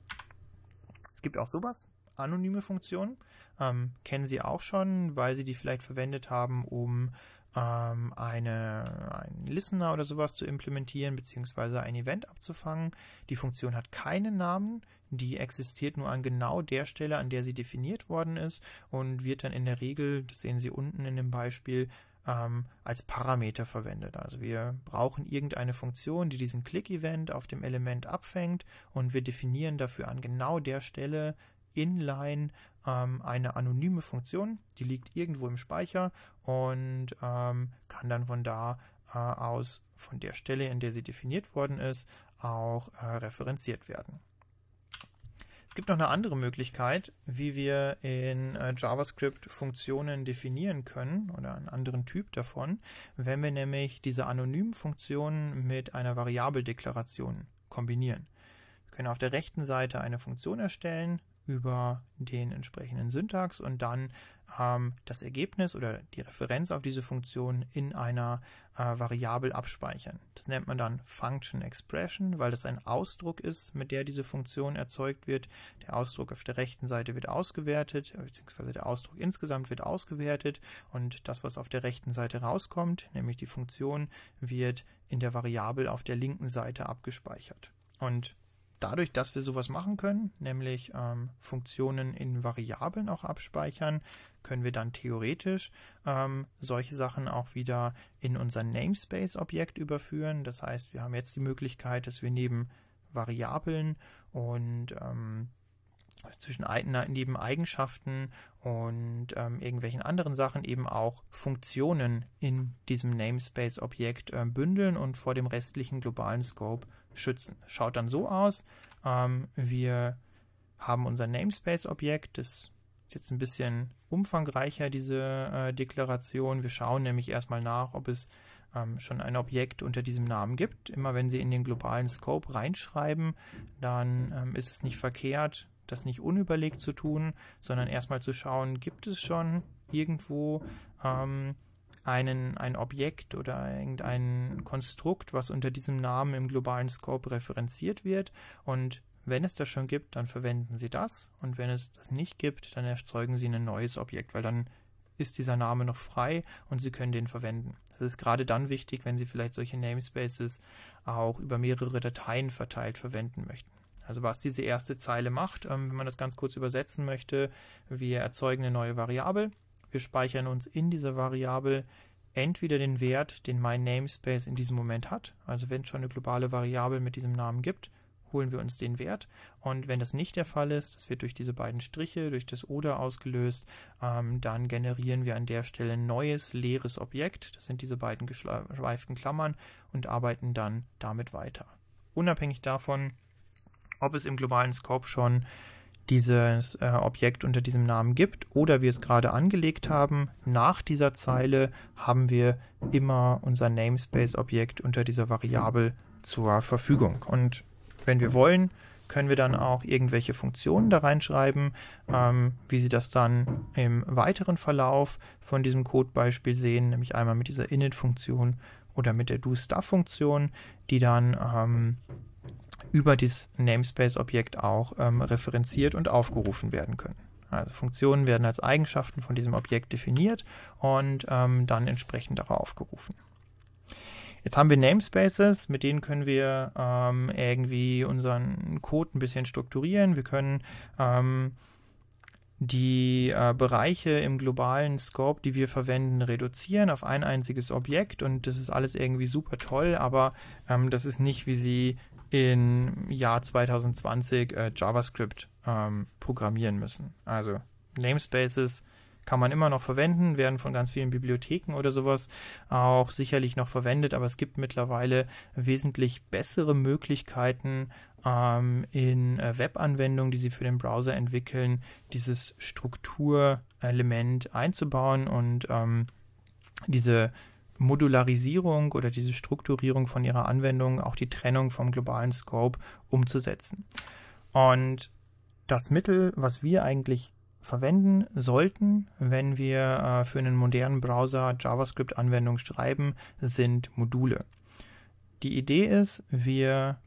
Es gibt auch sowas, anonyme Funktionen, ähm, kennen Sie auch schon, weil Sie die vielleicht verwendet haben, um ähm, eine, einen Listener oder sowas zu implementieren, beziehungsweise ein Event abzufangen. Die Funktion hat keinen Namen, die existiert nur an genau der Stelle, an der sie definiert worden ist und wird dann in der Regel, das sehen Sie unten in dem Beispiel, ähm, als Parameter verwendet. Also wir brauchen irgendeine Funktion, die diesen Click-Event auf dem Element abfängt und wir definieren dafür an genau der Stelle inline ähm, eine anonyme Funktion, die liegt irgendwo im Speicher und ähm, kann dann von da äh, aus, von der Stelle, in der sie definiert worden ist, auch äh, referenziert werden gibt noch eine andere Möglichkeit, wie wir in äh, JavaScript Funktionen definieren können oder einen anderen Typ davon, wenn wir nämlich diese anonymen Funktionen mit einer Variabeldeklaration kombinieren. Wir können auf der rechten Seite eine Funktion erstellen über den entsprechenden Syntax und dann ähm, das Ergebnis oder die Referenz auf diese Funktion in einer äh, Variable abspeichern. Das nennt man dann Function Expression, weil das ein Ausdruck ist, mit der diese Funktion erzeugt wird. Der Ausdruck auf der rechten Seite wird ausgewertet, beziehungsweise der Ausdruck insgesamt wird ausgewertet und das, was auf der rechten Seite rauskommt, nämlich die Funktion, wird in der Variable auf der linken Seite abgespeichert. Und dadurch, dass wir sowas machen können, nämlich ähm, Funktionen in Variablen auch abspeichern, können wir dann theoretisch ähm, solche Sachen auch wieder in unser Namespace-Objekt überführen. Das heißt, wir haben jetzt die Möglichkeit, dass wir neben Variablen und ähm, zwischen neben Eigenschaften und ähm, irgendwelchen anderen Sachen eben auch Funktionen in diesem Namespace-Objekt äh, bündeln und vor dem restlichen globalen Scope schützen. Schaut dann so aus. Ähm, wir haben unser Namespace-Objekt. Das ist jetzt ein bisschen umfangreicher, diese äh, Deklaration. Wir schauen nämlich erstmal nach, ob es ähm, schon ein Objekt unter diesem Namen gibt. Immer wenn Sie in den globalen Scope reinschreiben, dann ähm, ist es nicht verkehrt, das nicht unüberlegt zu tun, sondern erstmal zu schauen, gibt es schon irgendwo ähm, einen, ein Objekt oder irgendein Konstrukt, was unter diesem Namen im globalen Scope referenziert wird. Und wenn es das schon gibt, dann verwenden Sie das. Und wenn es das nicht gibt, dann erzeugen Sie ein neues Objekt, weil dann ist dieser Name noch frei und Sie können den verwenden. Das ist gerade dann wichtig, wenn Sie vielleicht solche Namespaces auch über mehrere Dateien verteilt verwenden möchten. Also was diese erste Zeile macht, ähm, wenn man das ganz kurz übersetzen möchte, wir erzeugen eine neue Variable, wir speichern uns in dieser Variable entweder den Wert, den mein Namespace in diesem Moment hat, also wenn es schon eine globale Variable mit diesem Namen gibt, holen wir uns den Wert. Und wenn das nicht der Fall ist, das wird durch diese beiden Striche, durch das Oder ausgelöst, ähm, dann generieren wir an der Stelle ein neues leeres Objekt. Das sind diese beiden geschweiften Klammern und arbeiten dann damit weiter. Unabhängig davon, ob es im globalen Scope schon dieses äh, Objekt unter diesem Namen gibt oder wir es gerade angelegt haben. Nach dieser Zeile haben wir immer unser Namespace-Objekt unter dieser Variable zur Verfügung. Und wenn wir wollen, können wir dann auch irgendwelche Funktionen da reinschreiben, ähm, wie Sie das dann im weiteren Verlauf von diesem Codebeispiel sehen, nämlich einmal mit dieser init-Funktion oder mit der do-stuff-Funktion, die dann ähm, über das Namespace-Objekt auch ähm, referenziert und aufgerufen werden können. Also Funktionen werden als Eigenschaften von diesem Objekt definiert und ähm, dann entsprechend darauf aufgerufen. Jetzt haben wir Namespaces, mit denen können wir ähm, irgendwie unseren Code ein bisschen strukturieren. Wir können ähm, die äh, Bereiche im globalen Scope, die wir verwenden, reduzieren auf ein einziges Objekt und das ist alles irgendwie super toll, aber ähm, das ist nicht, wie Sie im Jahr 2020 äh, JavaScript ähm, programmieren müssen. Also Namespaces kann man immer noch verwenden, werden von ganz vielen Bibliotheken oder sowas auch sicherlich noch verwendet, aber es gibt mittlerweile wesentlich bessere Möglichkeiten ähm, in äh, Webanwendungen, die sie für den Browser entwickeln, dieses Strukturelement einzubauen und ähm, diese Modularisierung oder diese Strukturierung von ihrer Anwendung auch die Trennung vom globalen Scope umzusetzen. Und das Mittel, was wir eigentlich verwenden sollten, wenn wir äh, für einen modernen Browser JavaScript-Anwendung schreiben, sind Module. Die Idee ist, wir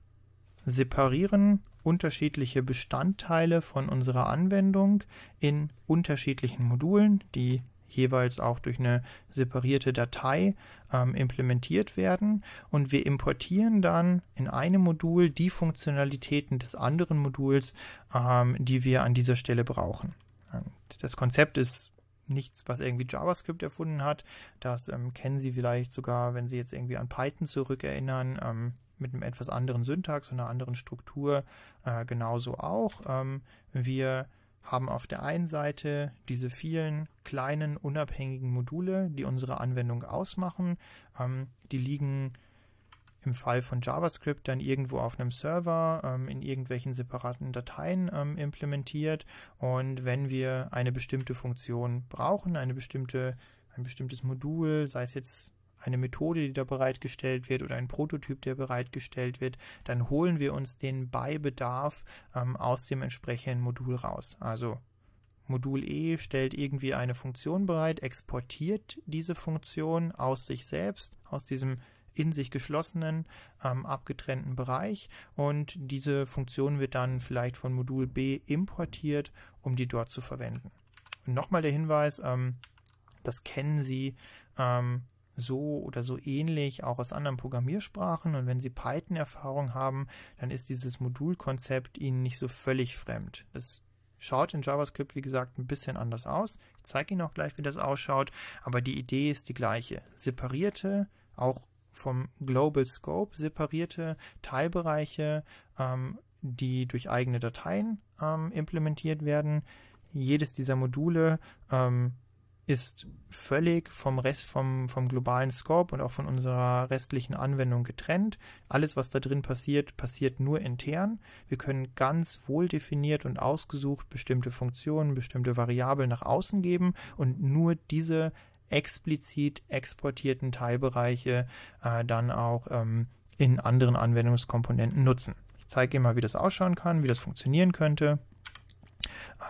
separieren unterschiedliche Bestandteile von unserer Anwendung in unterschiedlichen Modulen, die jeweils auch durch eine separierte Datei ähm, implementiert werden. Und wir importieren dann in einem Modul die Funktionalitäten des anderen Moduls, ähm, die wir an dieser Stelle brauchen. Und ähm, das Konzept ist nichts, was irgendwie JavaScript erfunden hat. Das ähm, kennen Sie vielleicht sogar, wenn Sie jetzt irgendwie an Python zurückerinnern, ähm, mit einem etwas anderen Syntax und einer anderen Struktur äh, genauso auch. Ähm, wir haben auf der einen Seite diese vielen kleinen unabhängigen Module, die unsere Anwendung ausmachen. Ähm, die liegen im Fall von JavaScript dann irgendwo auf einem Server ähm, in irgendwelchen separaten Dateien ähm, implementiert. Und wenn wir eine bestimmte Funktion brauchen, eine bestimmte, ein bestimmtes Modul, sei es jetzt eine Methode, die da bereitgestellt wird oder ein Prototyp, der bereitgestellt wird, dann holen wir uns den bei Bedarf ähm, aus dem entsprechenden Modul raus. Also Modul E stellt irgendwie eine Funktion bereit, exportiert diese Funktion aus sich selbst, aus diesem in sich geschlossenen, ähm, abgetrennten Bereich und diese Funktion wird dann vielleicht von Modul B importiert, um die dort zu verwenden. Nochmal der Hinweis, ähm, das kennen Sie ähm, so oder so ähnlich auch aus anderen Programmiersprachen und wenn Sie Python-Erfahrung haben, dann ist dieses Modulkonzept Ihnen nicht so völlig fremd. Das schaut in JavaScript, wie gesagt, ein bisschen anders aus. Ich zeige Ihnen auch gleich, wie das ausschaut, aber die Idee ist die gleiche. Separierte, auch vom Global Scope separierte Teilbereiche, ähm, die durch eigene Dateien ähm, implementiert werden. Jedes dieser Module ähm, ist völlig vom Rest, vom, vom globalen Scope und auch von unserer restlichen Anwendung getrennt. Alles, was da drin passiert, passiert nur intern. Wir können ganz wohl definiert und ausgesucht bestimmte Funktionen, bestimmte Variablen nach außen geben und nur diese explizit exportierten Teilbereiche äh, dann auch ähm, in anderen Anwendungskomponenten nutzen. Ich zeige Ihnen mal, wie das ausschauen kann, wie das funktionieren könnte.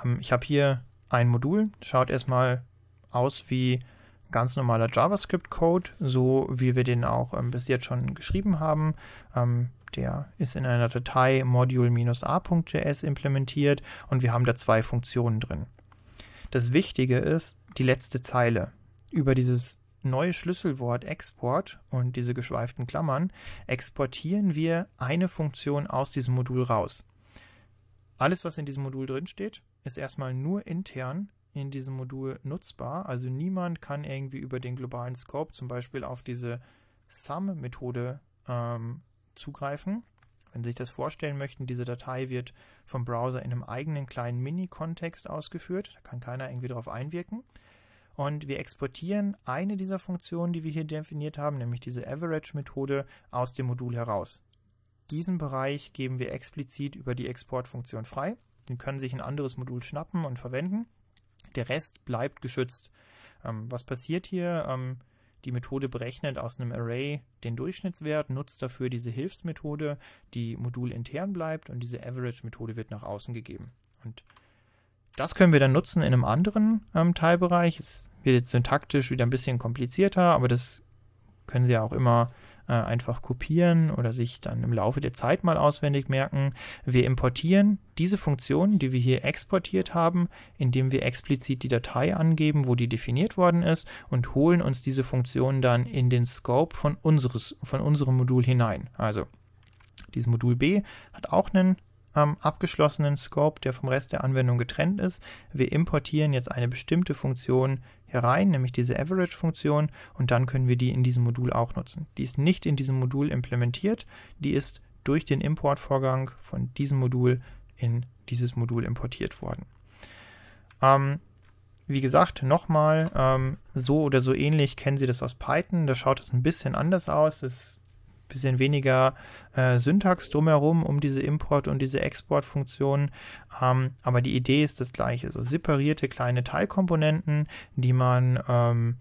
Ähm, ich habe hier ein Modul, schaut erstmal aus wie ganz normaler JavaScript-Code, so wie wir den auch ähm, bis jetzt schon geschrieben haben. Ähm, der ist in einer Datei module-a.js implementiert und wir haben da zwei Funktionen drin. Das Wichtige ist die letzte Zeile. Über dieses neue Schlüsselwort Export und diese geschweiften Klammern exportieren wir eine Funktion aus diesem Modul raus. Alles, was in diesem Modul drin steht, ist erstmal nur intern in diesem Modul nutzbar. Also niemand kann irgendwie über den globalen Scope zum Beispiel auf diese Sum-Methode ähm, zugreifen. Wenn Sie sich das vorstellen möchten, diese Datei wird vom Browser in einem eigenen kleinen Mini-Kontext ausgeführt. Da kann keiner irgendwie darauf einwirken. Und wir exportieren eine dieser Funktionen, die wir hier definiert haben, nämlich diese Average-Methode, aus dem Modul heraus. Diesen Bereich geben wir explizit über die Exportfunktion frei. Den können Sie sich ein anderes Modul schnappen und verwenden. Der Rest bleibt geschützt. Ähm, was passiert hier? Ähm, die Methode berechnet aus einem Array den Durchschnittswert, nutzt dafür diese Hilfsmethode, die modulintern bleibt und diese Average-Methode wird nach außen gegeben. Und das können wir dann nutzen in einem anderen ähm, Teilbereich. Es wird jetzt syntaktisch wieder ein bisschen komplizierter, aber das können Sie ja auch immer äh, einfach kopieren oder sich dann im Laufe der Zeit mal auswendig merken. Wir importieren diese Funktion, die wir hier exportiert haben, indem wir explizit die Datei angeben, wo die definiert worden ist und holen uns diese Funktion dann in den Scope von, unseres, von unserem Modul hinein. Also dieses Modul B hat auch einen ähm, abgeschlossenen Scope, der vom Rest der Anwendung getrennt ist. Wir importieren jetzt eine bestimmte Funktion herein, nämlich diese Average-Funktion, und dann können wir die in diesem Modul auch nutzen. Die ist nicht in diesem Modul implementiert, die ist durch den Importvorgang von diesem Modul in dieses Modul importiert worden. Ähm, wie gesagt, nochmal, ähm, so oder so ähnlich kennen Sie das aus Python. Da schaut es ein bisschen anders aus. Es bisschen weniger äh, Syntax drumherum, um diese Import- und diese Export-Funktionen. Ähm, aber die Idee ist das gleiche. So separierte kleine Teilkomponenten, die man ähm,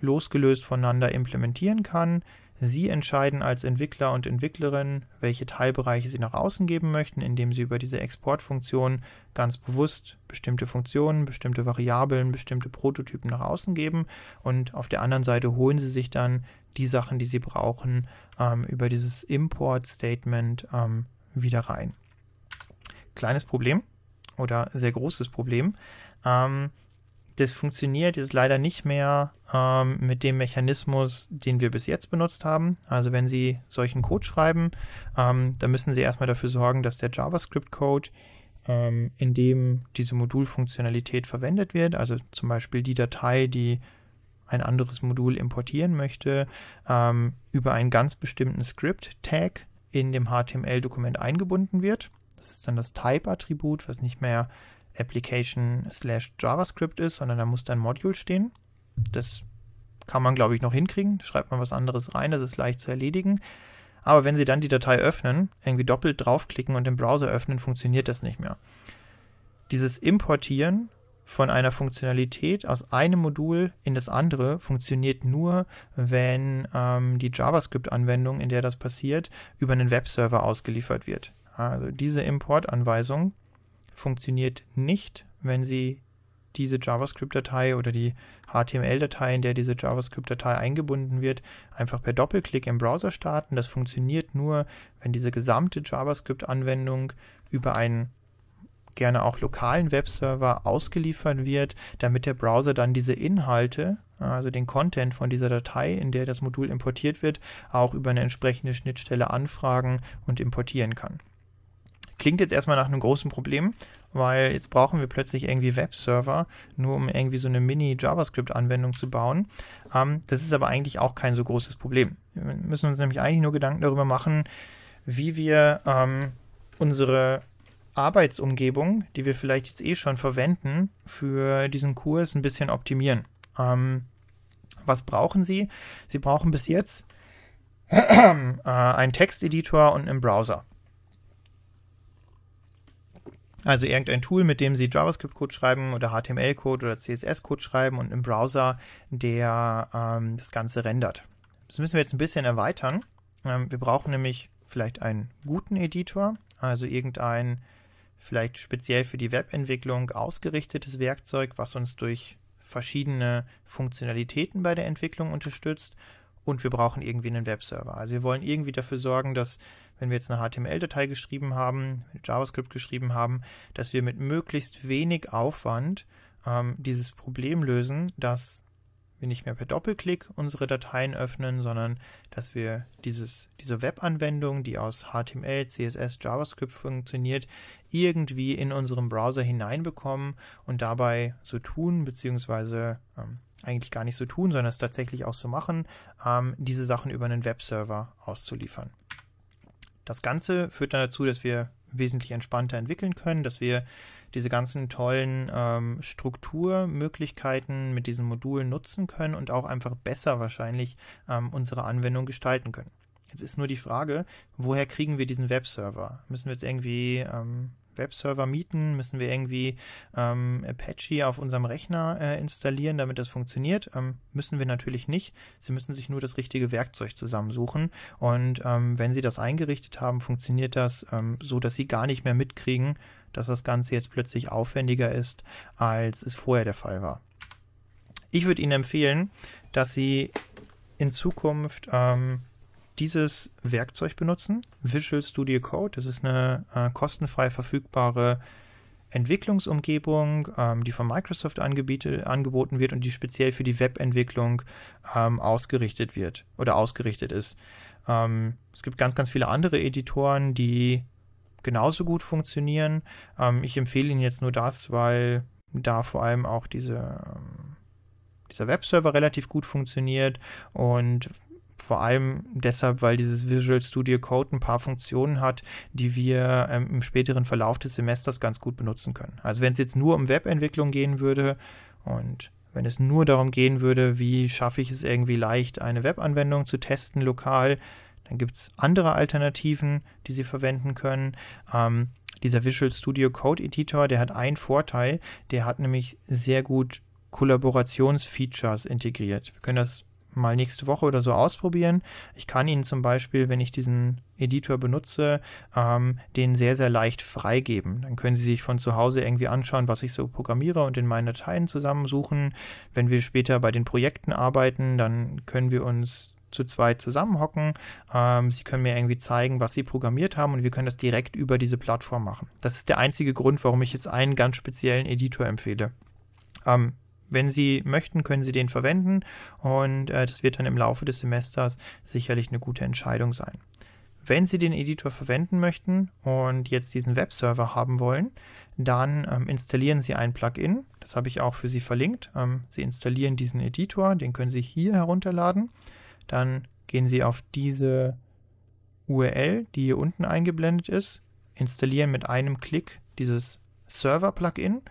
losgelöst voneinander implementieren kann. Sie entscheiden als Entwickler und Entwicklerin, welche Teilbereiche Sie nach außen geben möchten, indem Sie über diese Exportfunktion ganz bewusst bestimmte Funktionen, bestimmte Variablen, bestimmte Prototypen nach außen geben. Und auf der anderen Seite holen Sie sich dann die Sachen, die sie brauchen, ähm, über dieses Import-Statement ähm, wieder rein. Kleines Problem oder sehr großes Problem. Ähm, das funktioniert jetzt leider nicht mehr ähm, mit dem Mechanismus, den wir bis jetzt benutzt haben. Also wenn Sie solchen Code schreiben, ähm, dann müssen Sie erstmal dafür sorgen, dass der JavaScript-Code ähm, in dem diese Modulfunktionalität verwendet wird, also zum Beispiel die Datei, die ein anderes Modul importieren möchte, ähm, über einen ganz bestimmten Script-Tag in dem HTML-Dokument eingebunden wird. Das ist dann das Type-Attribut, was nicht mehr Application slash JavaScript ist, sondern da muss dann Module stehen. Das kann man, glaube ich, noch hinkriegen. schreibt man was anderes rein, das ist leicht zu erledigen. Aber wenn Sie dann die Datei öffnen, irgendwie doppelt draufklicken und den Browser öffnen, funktioniert das nicht mehr. Dieses Importieren von einer Funktionalität aus einem Modul in das andere funktioniert nur, wenn ähm, die JavaScript-Anwendung, in der das passiert, über einen Webserver ausgeliefert wird. Also diese Import-Anweisung funktioniert nicht, wenn Sie diese JavaScript-Datei oder die HTML-Datei, in der diese JavaScript-Datei eingebunden wird, einfach per Doppelklick im Browser starten. Das funktioniert nur, wenn diese gesamte JavaScript-Anwendung über einen gerne auch lokalen Webserver ausgeliefert wird, damit der Browser dann diese Inhalte, also den Content von dieser Datei, in der das Modul importiert wird, auch über eine entsprechende Schnittstelle anfragen und importieren kann. Klingt jetzt erstmal nach einem großen Problem, weil jetzt brauchen wir plötzlich irgendwie Webserver, nur um irgendwie so eine Mini-JavaScript-Anwendung zu bauen. Ähm, das ist aber eigentlich auch kein so großes Problem. Wir müssen uns nämlich eigentlich nur Gedanken darüber machen, wie wir ähm, unsere Arbeitsumgebung, die wir vielleicht jetzt eh schon verwenden, für diesen Kurs ein bisschen optimieren. Ähm, was brauchen Sie? Sie brauchen bis jetzt (clears throat) äh, einen Texteditor und einen Browser. Also irgendein Tool, mit dem Sie JavaScript-Code schreiben oder HTML-Code oder CSS-Code schreiben und einen Browser, der ähm, das Ganze rendert. Das müssen wir jetzt ein bisschen erweitern. Ähm, wir brauchen nämlich vielleicht einen guten Editor, also irgendeinen vielleicht speziell für die Webentwicklung ausgerichtetes Werkzeug, was uns durch verschiedene Funktionalitäten bei der Entwicklung unterstützt und wir brauchen irgendwie einen Webserver. Also wir wollen irgendwie dafür sorgen, dass wenn wir jetzt eine HTML-Datei geschrieben haben, JavaScript geschrieben haben, dass wir mit möglichst wenig Aufwand ähm, dieses Problem lösen, dass wir nicht mehr per Doppelklick unsere Dateien öffnen, sondern dass wir dieses, diese Webanwendung, die aus HTML, CSS, JavaScript funktioniert, irgendwie in unserem Browser hineinbekommen und dabei so tun, beziehungsweise ähm, eigentlich gar nicht so tun, sondern es tatsächlich auch so machen, ähm, diese Sachen über einen Webserver auszuliefern. Das Ganze führt dann dazu, dass wir wesentlich entspannter entwickeln können, dass wir diese ganzen tollen ähm, Strukturmöglichkeiten mit diesen Modulen nutzen können und auch einfach besser wahrscheinlich ähm, unsere Anwendung gestalten können. Jetzt ist nur die Frage, woher kriegen wir diesen Webserver? Müssen wir jetzt irgendwie ähm, Webserver mieten, müssen wir irgendwie ähm, Apache auf unserem Rechner äh, installieren, damit das funktioniert. Ähm, müssen wir natürlich nicht. Sie müssen sich nur das richtige Werkzeug zusammensuchen. Und ähm, wenn Sie das eingerichtet haben, funktioniert das ähm, so, dass Sie gar nicht mehr mitkriegen, dass das Ganze jetzt plötzlich aufwendiger ist, als es vorher der Fall war. Ich würde Ihnen empfehlen, dass Sie in Zukunft ähm, dieses Werkzeug benutzen, Visual Studio Code. Das ist eine äh, kostenfrei verfügbare Entwicklungsumgebung, ähm, die von Microsoft angeboten wird und die speziell für die Webentwicklung ähm, ausgerichtet wird oder ausgerichtet ist. Ähm, es gibt ganz, ganz viele andere Editoren, die genauso gut funktionieren. Ähm, ich empfehle Ihnen jetzt nur das, weil da vor allem auch diese ähm, dieser Webserver relativ gut funktioniert und vor allem deshalb, weil dieses Visual Studio Code ein paar Funktionen hat, die wir ähm, im späteren Verlauf des Semesters ganz gut benutzen können. Also wenn es jetzt nur um Webentwicklung gehen würde und wenn es nur darum gehen würde, wie schaffe ich es irgendwie leicht, eine Webanwendung zu testen lokal, dann gibt es andere Alternativen, die Sie verwenden können. Ähm, dieser Visual Studio Code Editor, der hat einen Vorteil, der hat nämlich sehr gut Kollaborationsfeatures integriert. Wir können das mal nächste Woche oder so ausprobieren. Ich kann ihn zum Beispiel, wenn ich diesen Editor benutze, ähm, den sehr, sehr leicht freigeben. Dann können Sie sich von zu Hause irgendwie anschauen, was ich so programmiere und in meinen Dateien zusammensuchen. Wenn wir später bei den Projekten arbeiten, dann können wir uns zu zweit zusammenhocken. Ähm, sie können mir irgendwie zeigen, was sie programmiert haben und wir können das direkt über diese Plattform machen. Das ist der einzige Grund, warum ich jetzt einen ganz speziellen Editor empfehle. Ähm, wenn Sie möchten, können Sie den verwenden und äh, das wird dann im Laufe des Semesters sicherlich eine gute Entscheidung sein. Wenn Sie den Editor verwenden möchten und jetzt diesen Webserver haben wollen, dann ähm, installieren Sie ein Plugin. Das habe ich auch für Sie verlinkt. Ähm, Sie installieren diesen Editor, den können Sie hier herunterladen. Dann gehen Sie auf diese URL, die hier unten eingeblendet ist, installieren mit einem Klick dieses Server-Plugin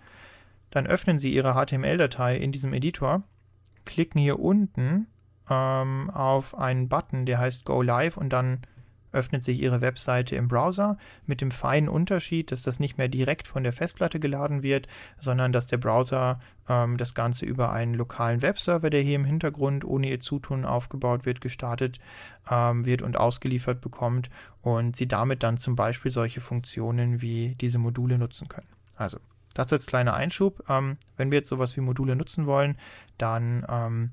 dann öffnen Sie Ihre HTML-Datei in diesem Editor, klicken hier unten ähm, auf einen Button, der heißt Go Live und dann öffnet sich Ihre Webseite im Browser mit dem feinen Unterschied, dass das nicht mehr direkt von der Festplatte geladen wird, sondern dass der Browser ähm, das Ganze über einen lokalen Webserver, der hier im Hintergrund ohne Ihr Zutun aufgebaut wird, gestartet ähm, wird und ausgeliefert bekommt und Sie damit dann zum Beispiel solche Funktionen wie diese Module nutzen können. Also das als kleiner Einschub. Ähm, wenn wir jetzt sowas wie Module nutzen wollen, dann ähm,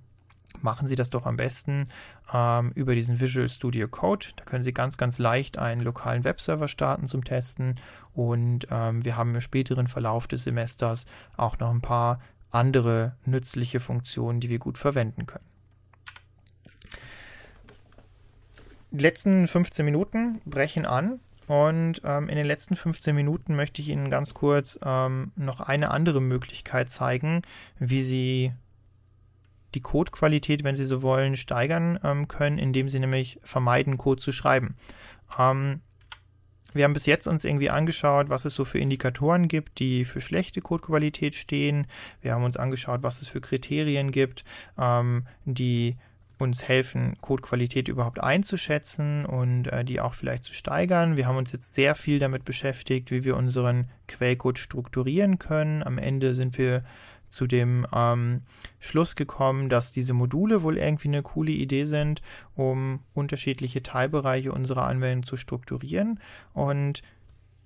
machen Sie das doch am besten ähm, über diesen Visual Studio Code. Da können Sie ganz, ganz leicht einen lokalen Webserver starten zum Testen. Und ähm, wir haben im späteren Verlauf des Semesters auch noch ein paar andere nützliche Funktionen, die wir gut verwenden können. Die letzten 15 Minuten brechen an und ähm, in den letzten 15 Minuten möchte ich Ihnen ganz kurz ähm, noch eine andere Möglichkeit zeigen, wie Sie die Codequalität, wenn Sie so wollen, steigern ähm, können, indem Sie nämlich vermeiden, Code zu schreiben. Ähm, wir haben bis jetzt uns irgendwie angeschaut, was es so für Indikatoren gibt, die für schlechte Codequalität stehen. Wir haben uns angeschaut, was es für Kriterien gibt, ähm, die uns helfen, Codequalität überhaupt einzuschätzen und äh, die auch vielleicht zu steigern. Wir haben uns jetzt sehr viel damit beschäftigt, wie wir unseren Quellcode strukturieren können. Am Ende sind wir zu dem ähm, Schluss gekommen, dass diese Module wohl irgendwie eine coole Idee sind, um unterschiedliche Teilbereiche unserer Anwendung zu strukturieren. Und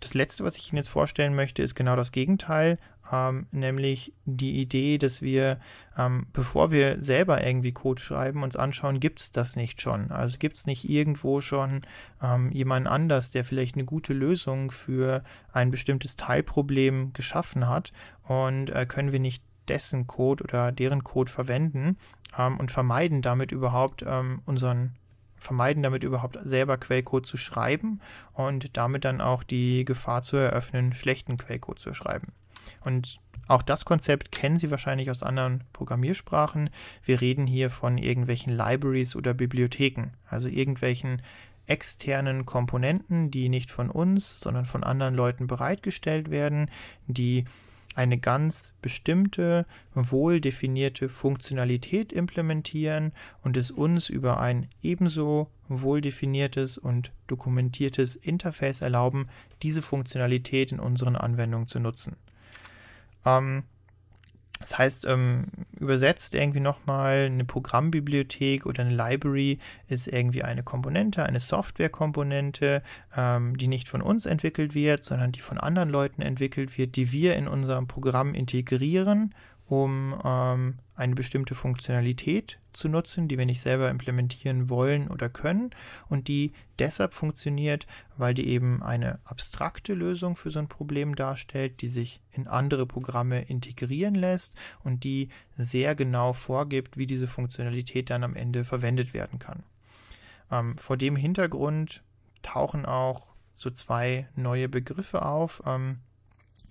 das letzte, was ich Ihnen jetzt vorstellen möchte, ist genau das Gegenteil, ähm, nämlich die Idee, dass wir, ähm, bevor wir selber irgendwie Code schreiben, uns anschauen, gibt es das nicht schon? Also gibt es nicht irgendwo schon ähm, jemand anders, der vielleicht eine gute Lösung für ein bestimmtes Teilproblem geschaffen hat und äh, können wir nicht dessen Code oder deren Code verwenden ähm, und vermeiden damit überhaupt ähm, unseren vermeiden, damit überhaupt selber Quellcode zu schreiben und damit dann auch die Gefahr zu eröffnen, schlechten Quellcode zu schreiben. Und auch das Konzept kennen Sie wahrscheinlich aus anderen Programmiersprachen. Wir reden hier von irgendwelchen Libraries oder Bibliotheken, also irgendwelchen externen Komponenten, die nicht von uns, sondern von anderen Leuten bereitgestellt werden, die eine ganz bestimmte, wohl definierte Funktionalität implementieren und es uns über ein ebenso wohl definiertes und dokumentiertes Interface erlauben, diese Funktionalität in unseren Anwendungen zu nutzen. Ähm, das heißt, ähm, übersetzt irgendwie nochmal eine Programmbibliothek oder eine Library ist irgendwie eine Komponente, eine Softwarekomponente, ähm, die nicht von uns entwickelt wird, sondern die von anderen Leuten entwickelt wird, die wir in unserem Programm integrieren um ähm, eine bestimmte Funktionalität zu nutzen, die wir nicht selber implementieren wollen oder können und die deshalb funktioniert, weil die eben eine abstrakte Lösung für so ein Problem darstellt, die sich in andere Programme integrieren lässt und die sehr genau vorgibt, wie diese Funktionalität dann am Ende verwendet werden kann. Ähm, vor dem Hintergrund tauchen auch so zwei neue Begriffe auf. Ähm,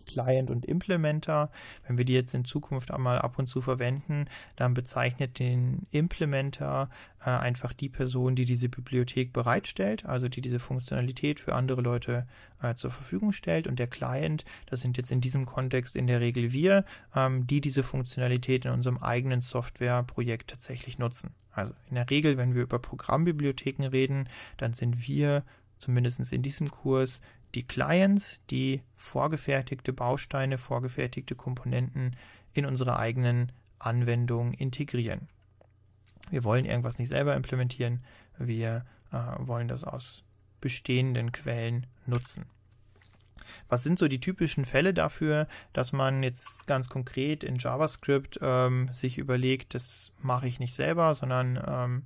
Client und Implementer. Wenn wir die jetzt in Zukunft einmal ab und zu verwenden, dann bezeichnet den Implementer äh, einfach die Person, die diese Bibliothek bereitstellt, also die diese Funktionalität für andere Leute äh, zur Verfügung stellt. Und der Client, das sind jetzt in diesem Kontext in der Regel wir, ähm, die diese Funktionalität in unserem eigenen Softwareprojekt tatsächlich nutzen. Also in der Regel, wenn wir über Programmbibliotheken reden, dann sind wir zumindest in diesem Kurs die Clients, die vorgefertigte Bausteine, vorgefertigte Komponenten in unsere eigenen Anwendungen integrieren. Wir wollen irgendwas nicht selber implementieren, wir äh, wollen das aus bestehenden Quellen nutzen. Was sind so die typischen Fälle dafür, dass man jetzt ganz konkret in JavaScript ähm, sich überlegt, das mache ich nicht selber, sondern ähm,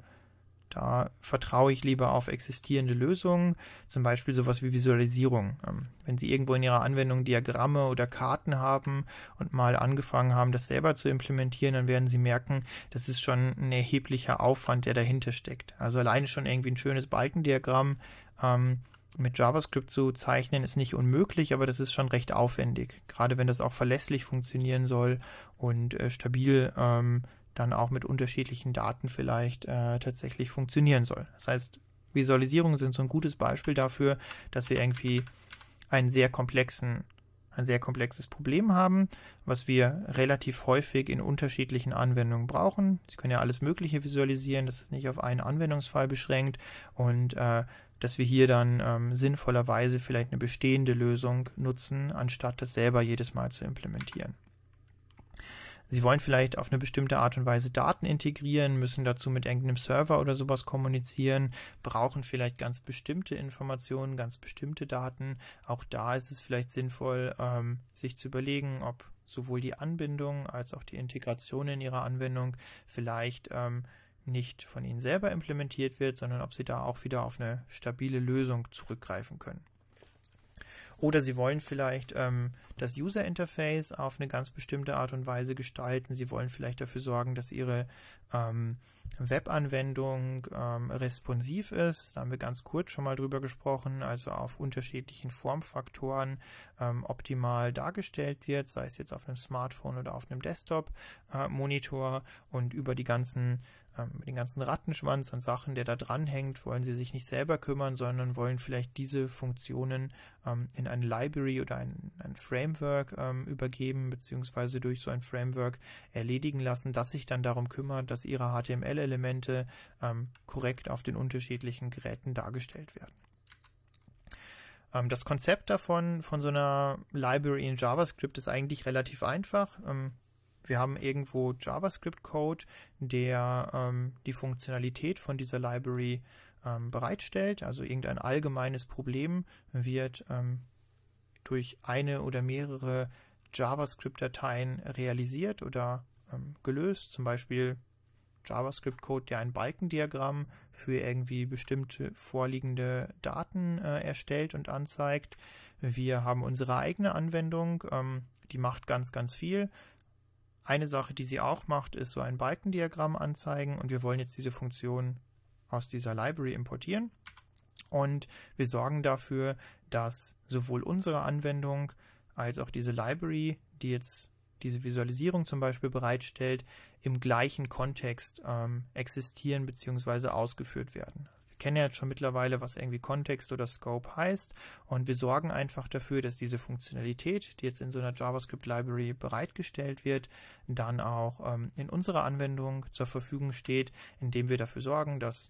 da vertraue ich lieber auf existierende Lösungen, zum Beispiel sowas wie Visualisierung. Ähm, wenn Sie irgendwo in Ihrer Anwendung Diagramme oder Karten haben und mal angefangen haben, das selber zu implementieren, dann werden Sie merken, das ist schon ein erheblicher Aufwand, der dahinter steckt. Also alleine schon irgendwie ein schönes Balkendiagramm ähm, mit JavaScript zu zeichnen, ist nicht unmöglich, aber das ist schon recht aufwendig. Gerade wenn das auch verlässlich funktionieren soll und äh, stabil ähm, dann auch mit unterschiedlichen Daten vielleicht äh, tatsächlich funktionieren soll. Das heißt, Visualisierungen sind so ein gutes Beispiel dafür, dass wir irgendwie einen sehr komplexen, ein sehr komplexes Problem haben, was wir relativ häufig in unterschiedlichen Anwendungen brauchen. Sie können ja alles Mögliche visualisieren, das ist nicht auf einen Anwendungsfall beschränkt und äh, dass wir hier dann ähm, sinnvollerweise vielleicht eine bestehende Lösung nutzen, anstatt das selber jedes Mal zu implementieren. Sie wollen vielleicht auf eine bestimmte Art und Weise Daten integrieren, müssen dazu mit irgendeinem Server oder sowas kommunizieren, brauchen vielleicht ganz bestimmte Informationen, ganz bestimmte Daten. Auch da ist es vielleicht sinnvoll, ähm, sich zu überlegen, ob sowohl die Anbindung als auch die Integration in Ihrer Anwendung vielleicht ähm, nicht von Ihnen selber implementiert wird, sondern ob Sie da auch wieder auf eine stabile Lösung zurückgreifen können. Oder Sie wollen vielleicht ähm, das User Interface auf eine ganz bestimmte Art und Weise gestalten. Sie wollen vielleicht dafür sorgen, dass Ihre ähm, Webanwendung ähm, responsiv ist. Da haben wir ganz kurz schon mal drüber gesprochen, also auf unterschiedlichen Formfaktoren ähm, optimal dargestellt wird, sei es jetzt auf einem Smartphone oder auf einem Desktop-Monitor äh, und über die ganzen ähm, mit ganzen Rattenschwanz an Sachen, der da dranhängt, wollen sie sich nicht selber kümmern, sondern wollen vielleicht diese Funktionen ähm, in eine Library oder ein, ein Framework ähm, übergeben, beziehungsweise durch so ein Framework erledigen lassen, das sich dann darum kümmert, dass ihre HTML-Elemente ähm, korrekt auf den unterschiedlichen Geräten dargestellt werden ähm, das Konzept davon, von so einer Library in JavaScript, ist eigentlich relativ einfach. Ähm, wir haben irgendwo JavaScript-Code, der ähm, die Funktionalität von dieser Library ähm, bereitstellt. Also irgendein allgemeines Problem wird ähm, durch eine oder mehrere JavaScript-Dateien realisiert oder ähm, gelöst. Zum Beispiel JavaScript-Code, der ein Balkendiagramm für irgendwie bestimmte vorliegende Daten äh, erstellt und anzeigt. Wir haben unsere eigene Anwendung, ähm, die macht ganz, ganz viel. Eine Sache, die sie auch macht, ist so ein Balkendiagramm anzeigen und wir wollen jetzt diese Funktion aus dieser Library importieren und wir sorgen dafür, dass sowohl unsere Anwendung als auch diese Library, die jetzt diese Visualisierung zum Beispiel bereitstellt, im gleichen Kontext ähm, existieren bzw. ausgeführt werden. Wir kennen ja jetzt schon mittlerweile, was irgendwie Kontext oder Scope heißt und wir sorgen einfach dafür, dass diese Funktionalität, die jetzt in so einer JavaScript-Library bereitgestellt wird, dann auch ähm, in unserer Anwendung zur Verfügung steht, indem wir dafür sorgen, dass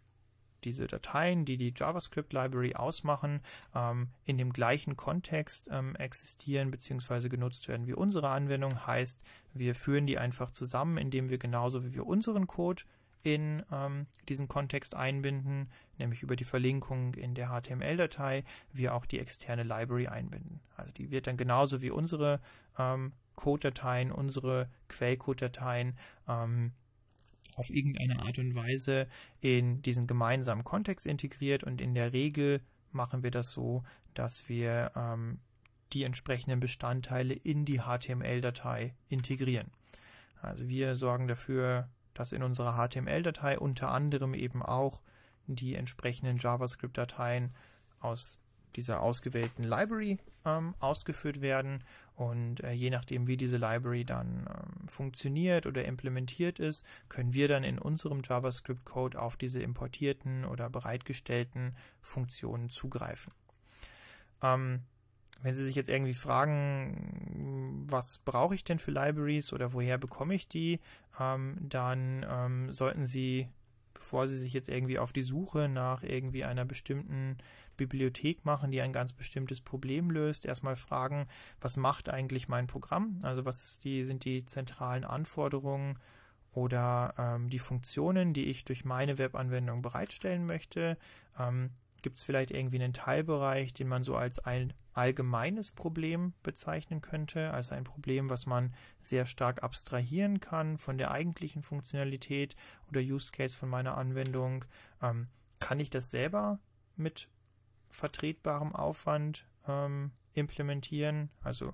diese Dateien, die die JavaScript-Library ausmachen, ähm, in dem gleichen Kontext ähm, existieren bzw. genutzt werden wie unsere Anwendung. Heißt, wir führen die einfach zusammen, indem wir genauso wie wir unseren Code in ähm, diesen Kontext einbinden, nämlich über die Verlinkung in der HTML-Datei, wie auch die externe Library einbinden. Also die wird dann genauso wie unsere ähm, Code-Dateien, unsere Quellcode-Dateien ähm, auf irgendeine Art und Weise in diesen gemeinsamen Kontext integriert und in der Regel machen wir das so, dass wir ähm, die entsprechenden Bestandteile in die HTML-Datei integrieren. Also wir sorgen dafür, dass in unserer HTML-Datei unter anderem eben auch die entsprechenden JavaScript-Dateien aus dieser ausgewählten Library ähm, ausgeführt werden. Und äh, je nachdem, wie diese Library dann ähm, funktioniert oder implementiert ist, können wir dann in unserem JavaScript-Code auf diese importierten oder bereitgestellten Funktionen zugreifen. Ähm, wenn Sie sich jetzt irgendwie fragen, was brauche ich denn für Libraries oder woher bekomme ich die, ähm, dann ähm, sollten Sie, bevor Sie sich jetzt irgendwie auf die Suche nach irgendwie einer bestimmten Bibliothek machen, die ein ganz bestimmtes Problem löst, erstmal fragen, was macht eigentlich mein Programm? Also was die, sind die zentralen Anforderungen oder ähm, die Funktionen, die ich durch meine Webanwendung bereitstellen möchte? Ähm, Gibt es vielleicht irgendwie einen Teilbereich, den man so als ein allgemeines Problem bezeichnen könnte, also ein Problem, was man sehr stark abstrahieren kann von der eigentlichen Funktionalität oder Use Case von meiner Anwendung? Ähm, kann ich das selber mit vertretbarem Aufwand ähm, implementieren? Also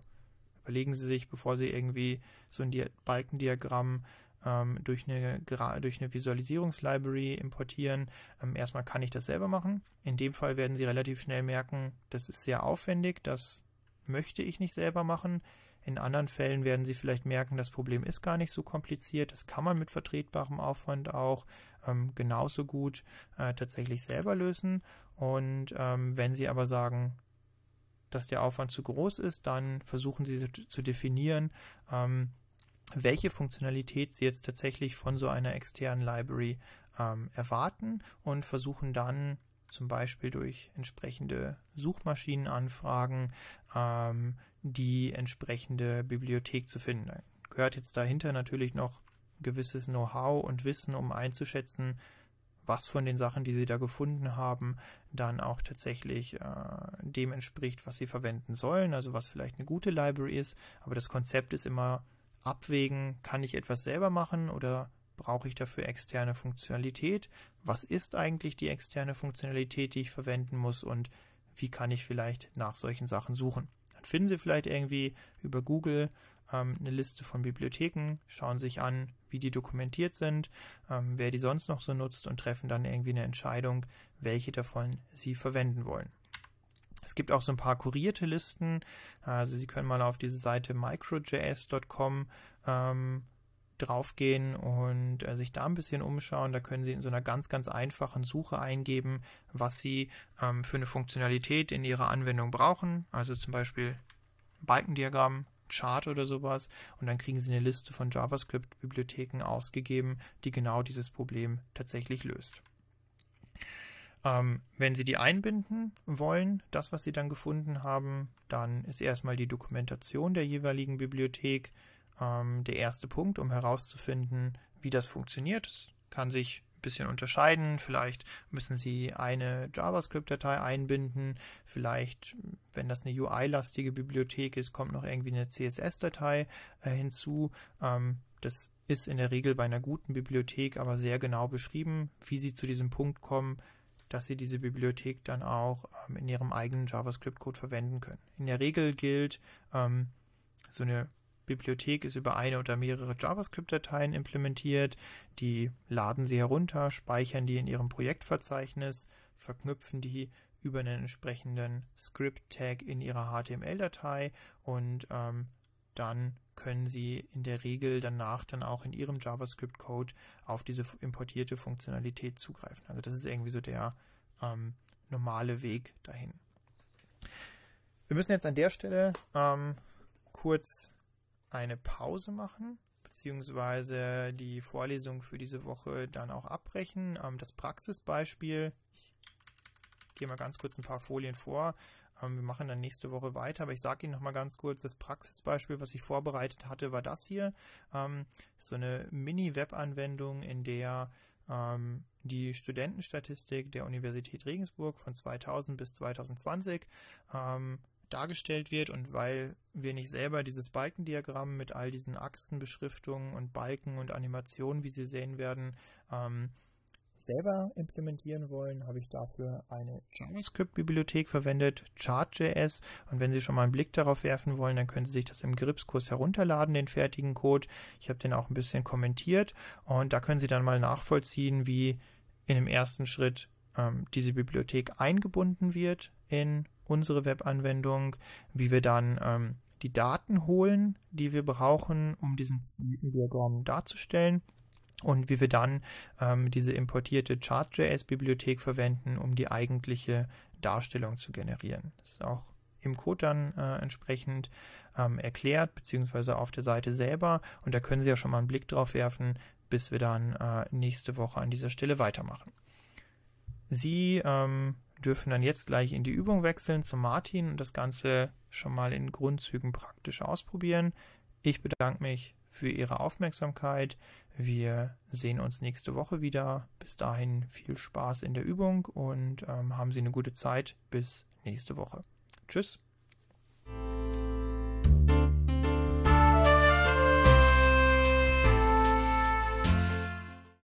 überlegen Sie sich, bevor Sie irgendwie so ein Balkendiagramm ähm, durch, eine, durch eine Visualisierungslibrary importieren. Ähm, erstmal kann ich das selber machen. In dem Fall werden Sie relativ schnell merken, das ist sehr aufwendig, das möchte ich nicht selber machen. In anderen Fällen werden Sie vielleicht merken, das Problem ist gar nicht so kompliziert. Das kann man mit vertretbarem Aufwand auch ähm, genauso gut äh, tatsächlich selber lösen. Und ähm, wenn Sie aber sagen, dass der Aufwand zu groß ist, dann versuchen Sie zu definieren, ähm, welche Funktionalität Sie jetzt tatsächlich von so einer externen Library ähm, erwarten und versuchen dann zum Beispiel durch entsprechende Suchmaschinenanfragen ähm, die entsprechende Bibliothek zu finden. Da gehört jetzt dahinter natürlich noch gewisses Know-how und Wissen, um einzuschätzen, was von den Sachen, die Sie da gefunden haben, dann auch tatsächlich äh, dem entspricht, was Sie verwenden sollen, also was vielleicht eine gute Library ist. Aber das Konzept ist immer abwägen, kann ich etwas selber machen oder brauche ich dafür externe Funktionalität? Was ist eigentlich die externe Funktionalität, die ich verwenden muss und wie kann ich vielleicht nach solchen Sachen suchen? Dann finden Sie vielleicht irgendwie über Google ähm, eine Liste von Bibliotheken, schauen sich an, wie die dokumentiert sind, ähm, wer die sonst noch so nutzt und treffen dann irgendwie eine Entscheidung, welche davon Sie verwenden wollen. Es gibt auch so ein paar kurierte Listen. Also Sie können mal auf diese Seite microjs.com ähm, draufgehen und äh, sich da ein bisschen umschauen. Da können Sie in so einer ganz, ganz einfachen Suche eingeben, was Sie ähm, für eine Funktionalität in Ihrer Anwendung brauchen. Also zum Beispiel Balkendiagramm, Chart oder sowas. Und dann kriegen Sie eine Liste von JavaScript-Bibliotheken ausgegeben, die genau dieses Problem tatsächlich löst. Ähm, wenn Sie die einbinden wollen, das, was Sie dann gefunden haben, dann ist erstmal die Dokumentation der jeweiligen Bibliothek ähm, der erste Punkt, um herauszufinden, wie das funktioniert. Es kann sich ein bisschen unterscheiden. Vielleicht müssen Sie eine JavaScript-Datei einbinden. Vielleicht, wenn das eine UI-lastige Bibliothek ist, kommt noch irgendwie eine CSS-Datei äh, hinzu. Ähm, das ist in der Regel bei einer guten Bibliothek aber sehr genau beschrieben, wie Sie zu diesem Punkt kommen, dass Sie diese Bibliothek dann auch ähm, in Ihrem eigenen JavaScript-Code verwenden können. In der Regel gilt, ähm, so eine Bibliothek ist über eine oder mehrere JavaScript-Dateien implementiert. Die laden Sie herunter, speichern die in Ihrem Projektverzeichnis, verknüpfen die über einen entsprechenden Script-Tag in Ihrer HTML-Datei und ähm, dann können Sie in der Regel danach dann auch in Ihrem JavaScript-Code auf diese importierte Funktionalität zugreifen. Also das ist irgendwie so der ähm, normale Weg dahin. Wir müssen jetzt an der Stelle ähm, kurz eine Pause machen, beziehungsweise die Vorlesung für diese Woche dann auch abbrechen. Ähm, das Praxisbeispiel, ich gehe mal ganz kurz ein paar Folien vor, ähm, wir machen dann nächste Woche weiter, aber ich sage Ihnen nochmal ganz kurz, das Praxisbeispiel, was ich vorbereitet hatte, war das hier. Ähm, so eine Mini-Web-Anwendung, in der ähm, die Studentenstatistik der Universität Regensburg von 2000 bis 2020 ähm, dargestellt wird und weil wir nicht selber dieses Balkendiagramm mit all diesen Achsenbeschriftungen und Balken und Animationen, wie Sie sehen werden, ähm, selber implementieren wollen, habe ich dafür eine JavaScript-Bibliothek verwendet, Chart.js. Und wenn Sie schon mal einen Blick darauf werfen wollen, dann können Sie sich das im Gripskurs herunterladen, den fertigen Code. Ich habe den auch ein bisschen kommentiert. Und da können Sie dann mal nachvollziehen, wie in dem ersten Schritt ähm, diese Bibliothek eingebunden wird in unsere Webanwendung, wie wir dann ähm, die Daten holen, die wir brauchen, um diesen Diagramm darzustellen und wie wir dann ähm, diese importierte Chart.js-Bibliothek verwenden, um die eigentliche Darstellung zu generieren. Das ist auch im Code dann äh, entsprechend ähm, erklärt, beziehungsweise auf der Seite selber. Und da können Sie ja schon mal einen Blick drauf werfen, bis wir dann äh, nächste Woche an dieser Stelle weitermachen. Sie ähm, dürfen dann jetzt gleich in die Übung wechseln zu Martin und das Ganze schon mal in Grundzügen praktisch ausprobieren. Ich bedanke mich für Ihre Aufmerksamkeit. Wir sehen uns nächste Woche wieder. Bis dahin viel Spaß in der Übung und ähm, haben Sie eine gute Zeit. Bis nächste Woche. Tschüss.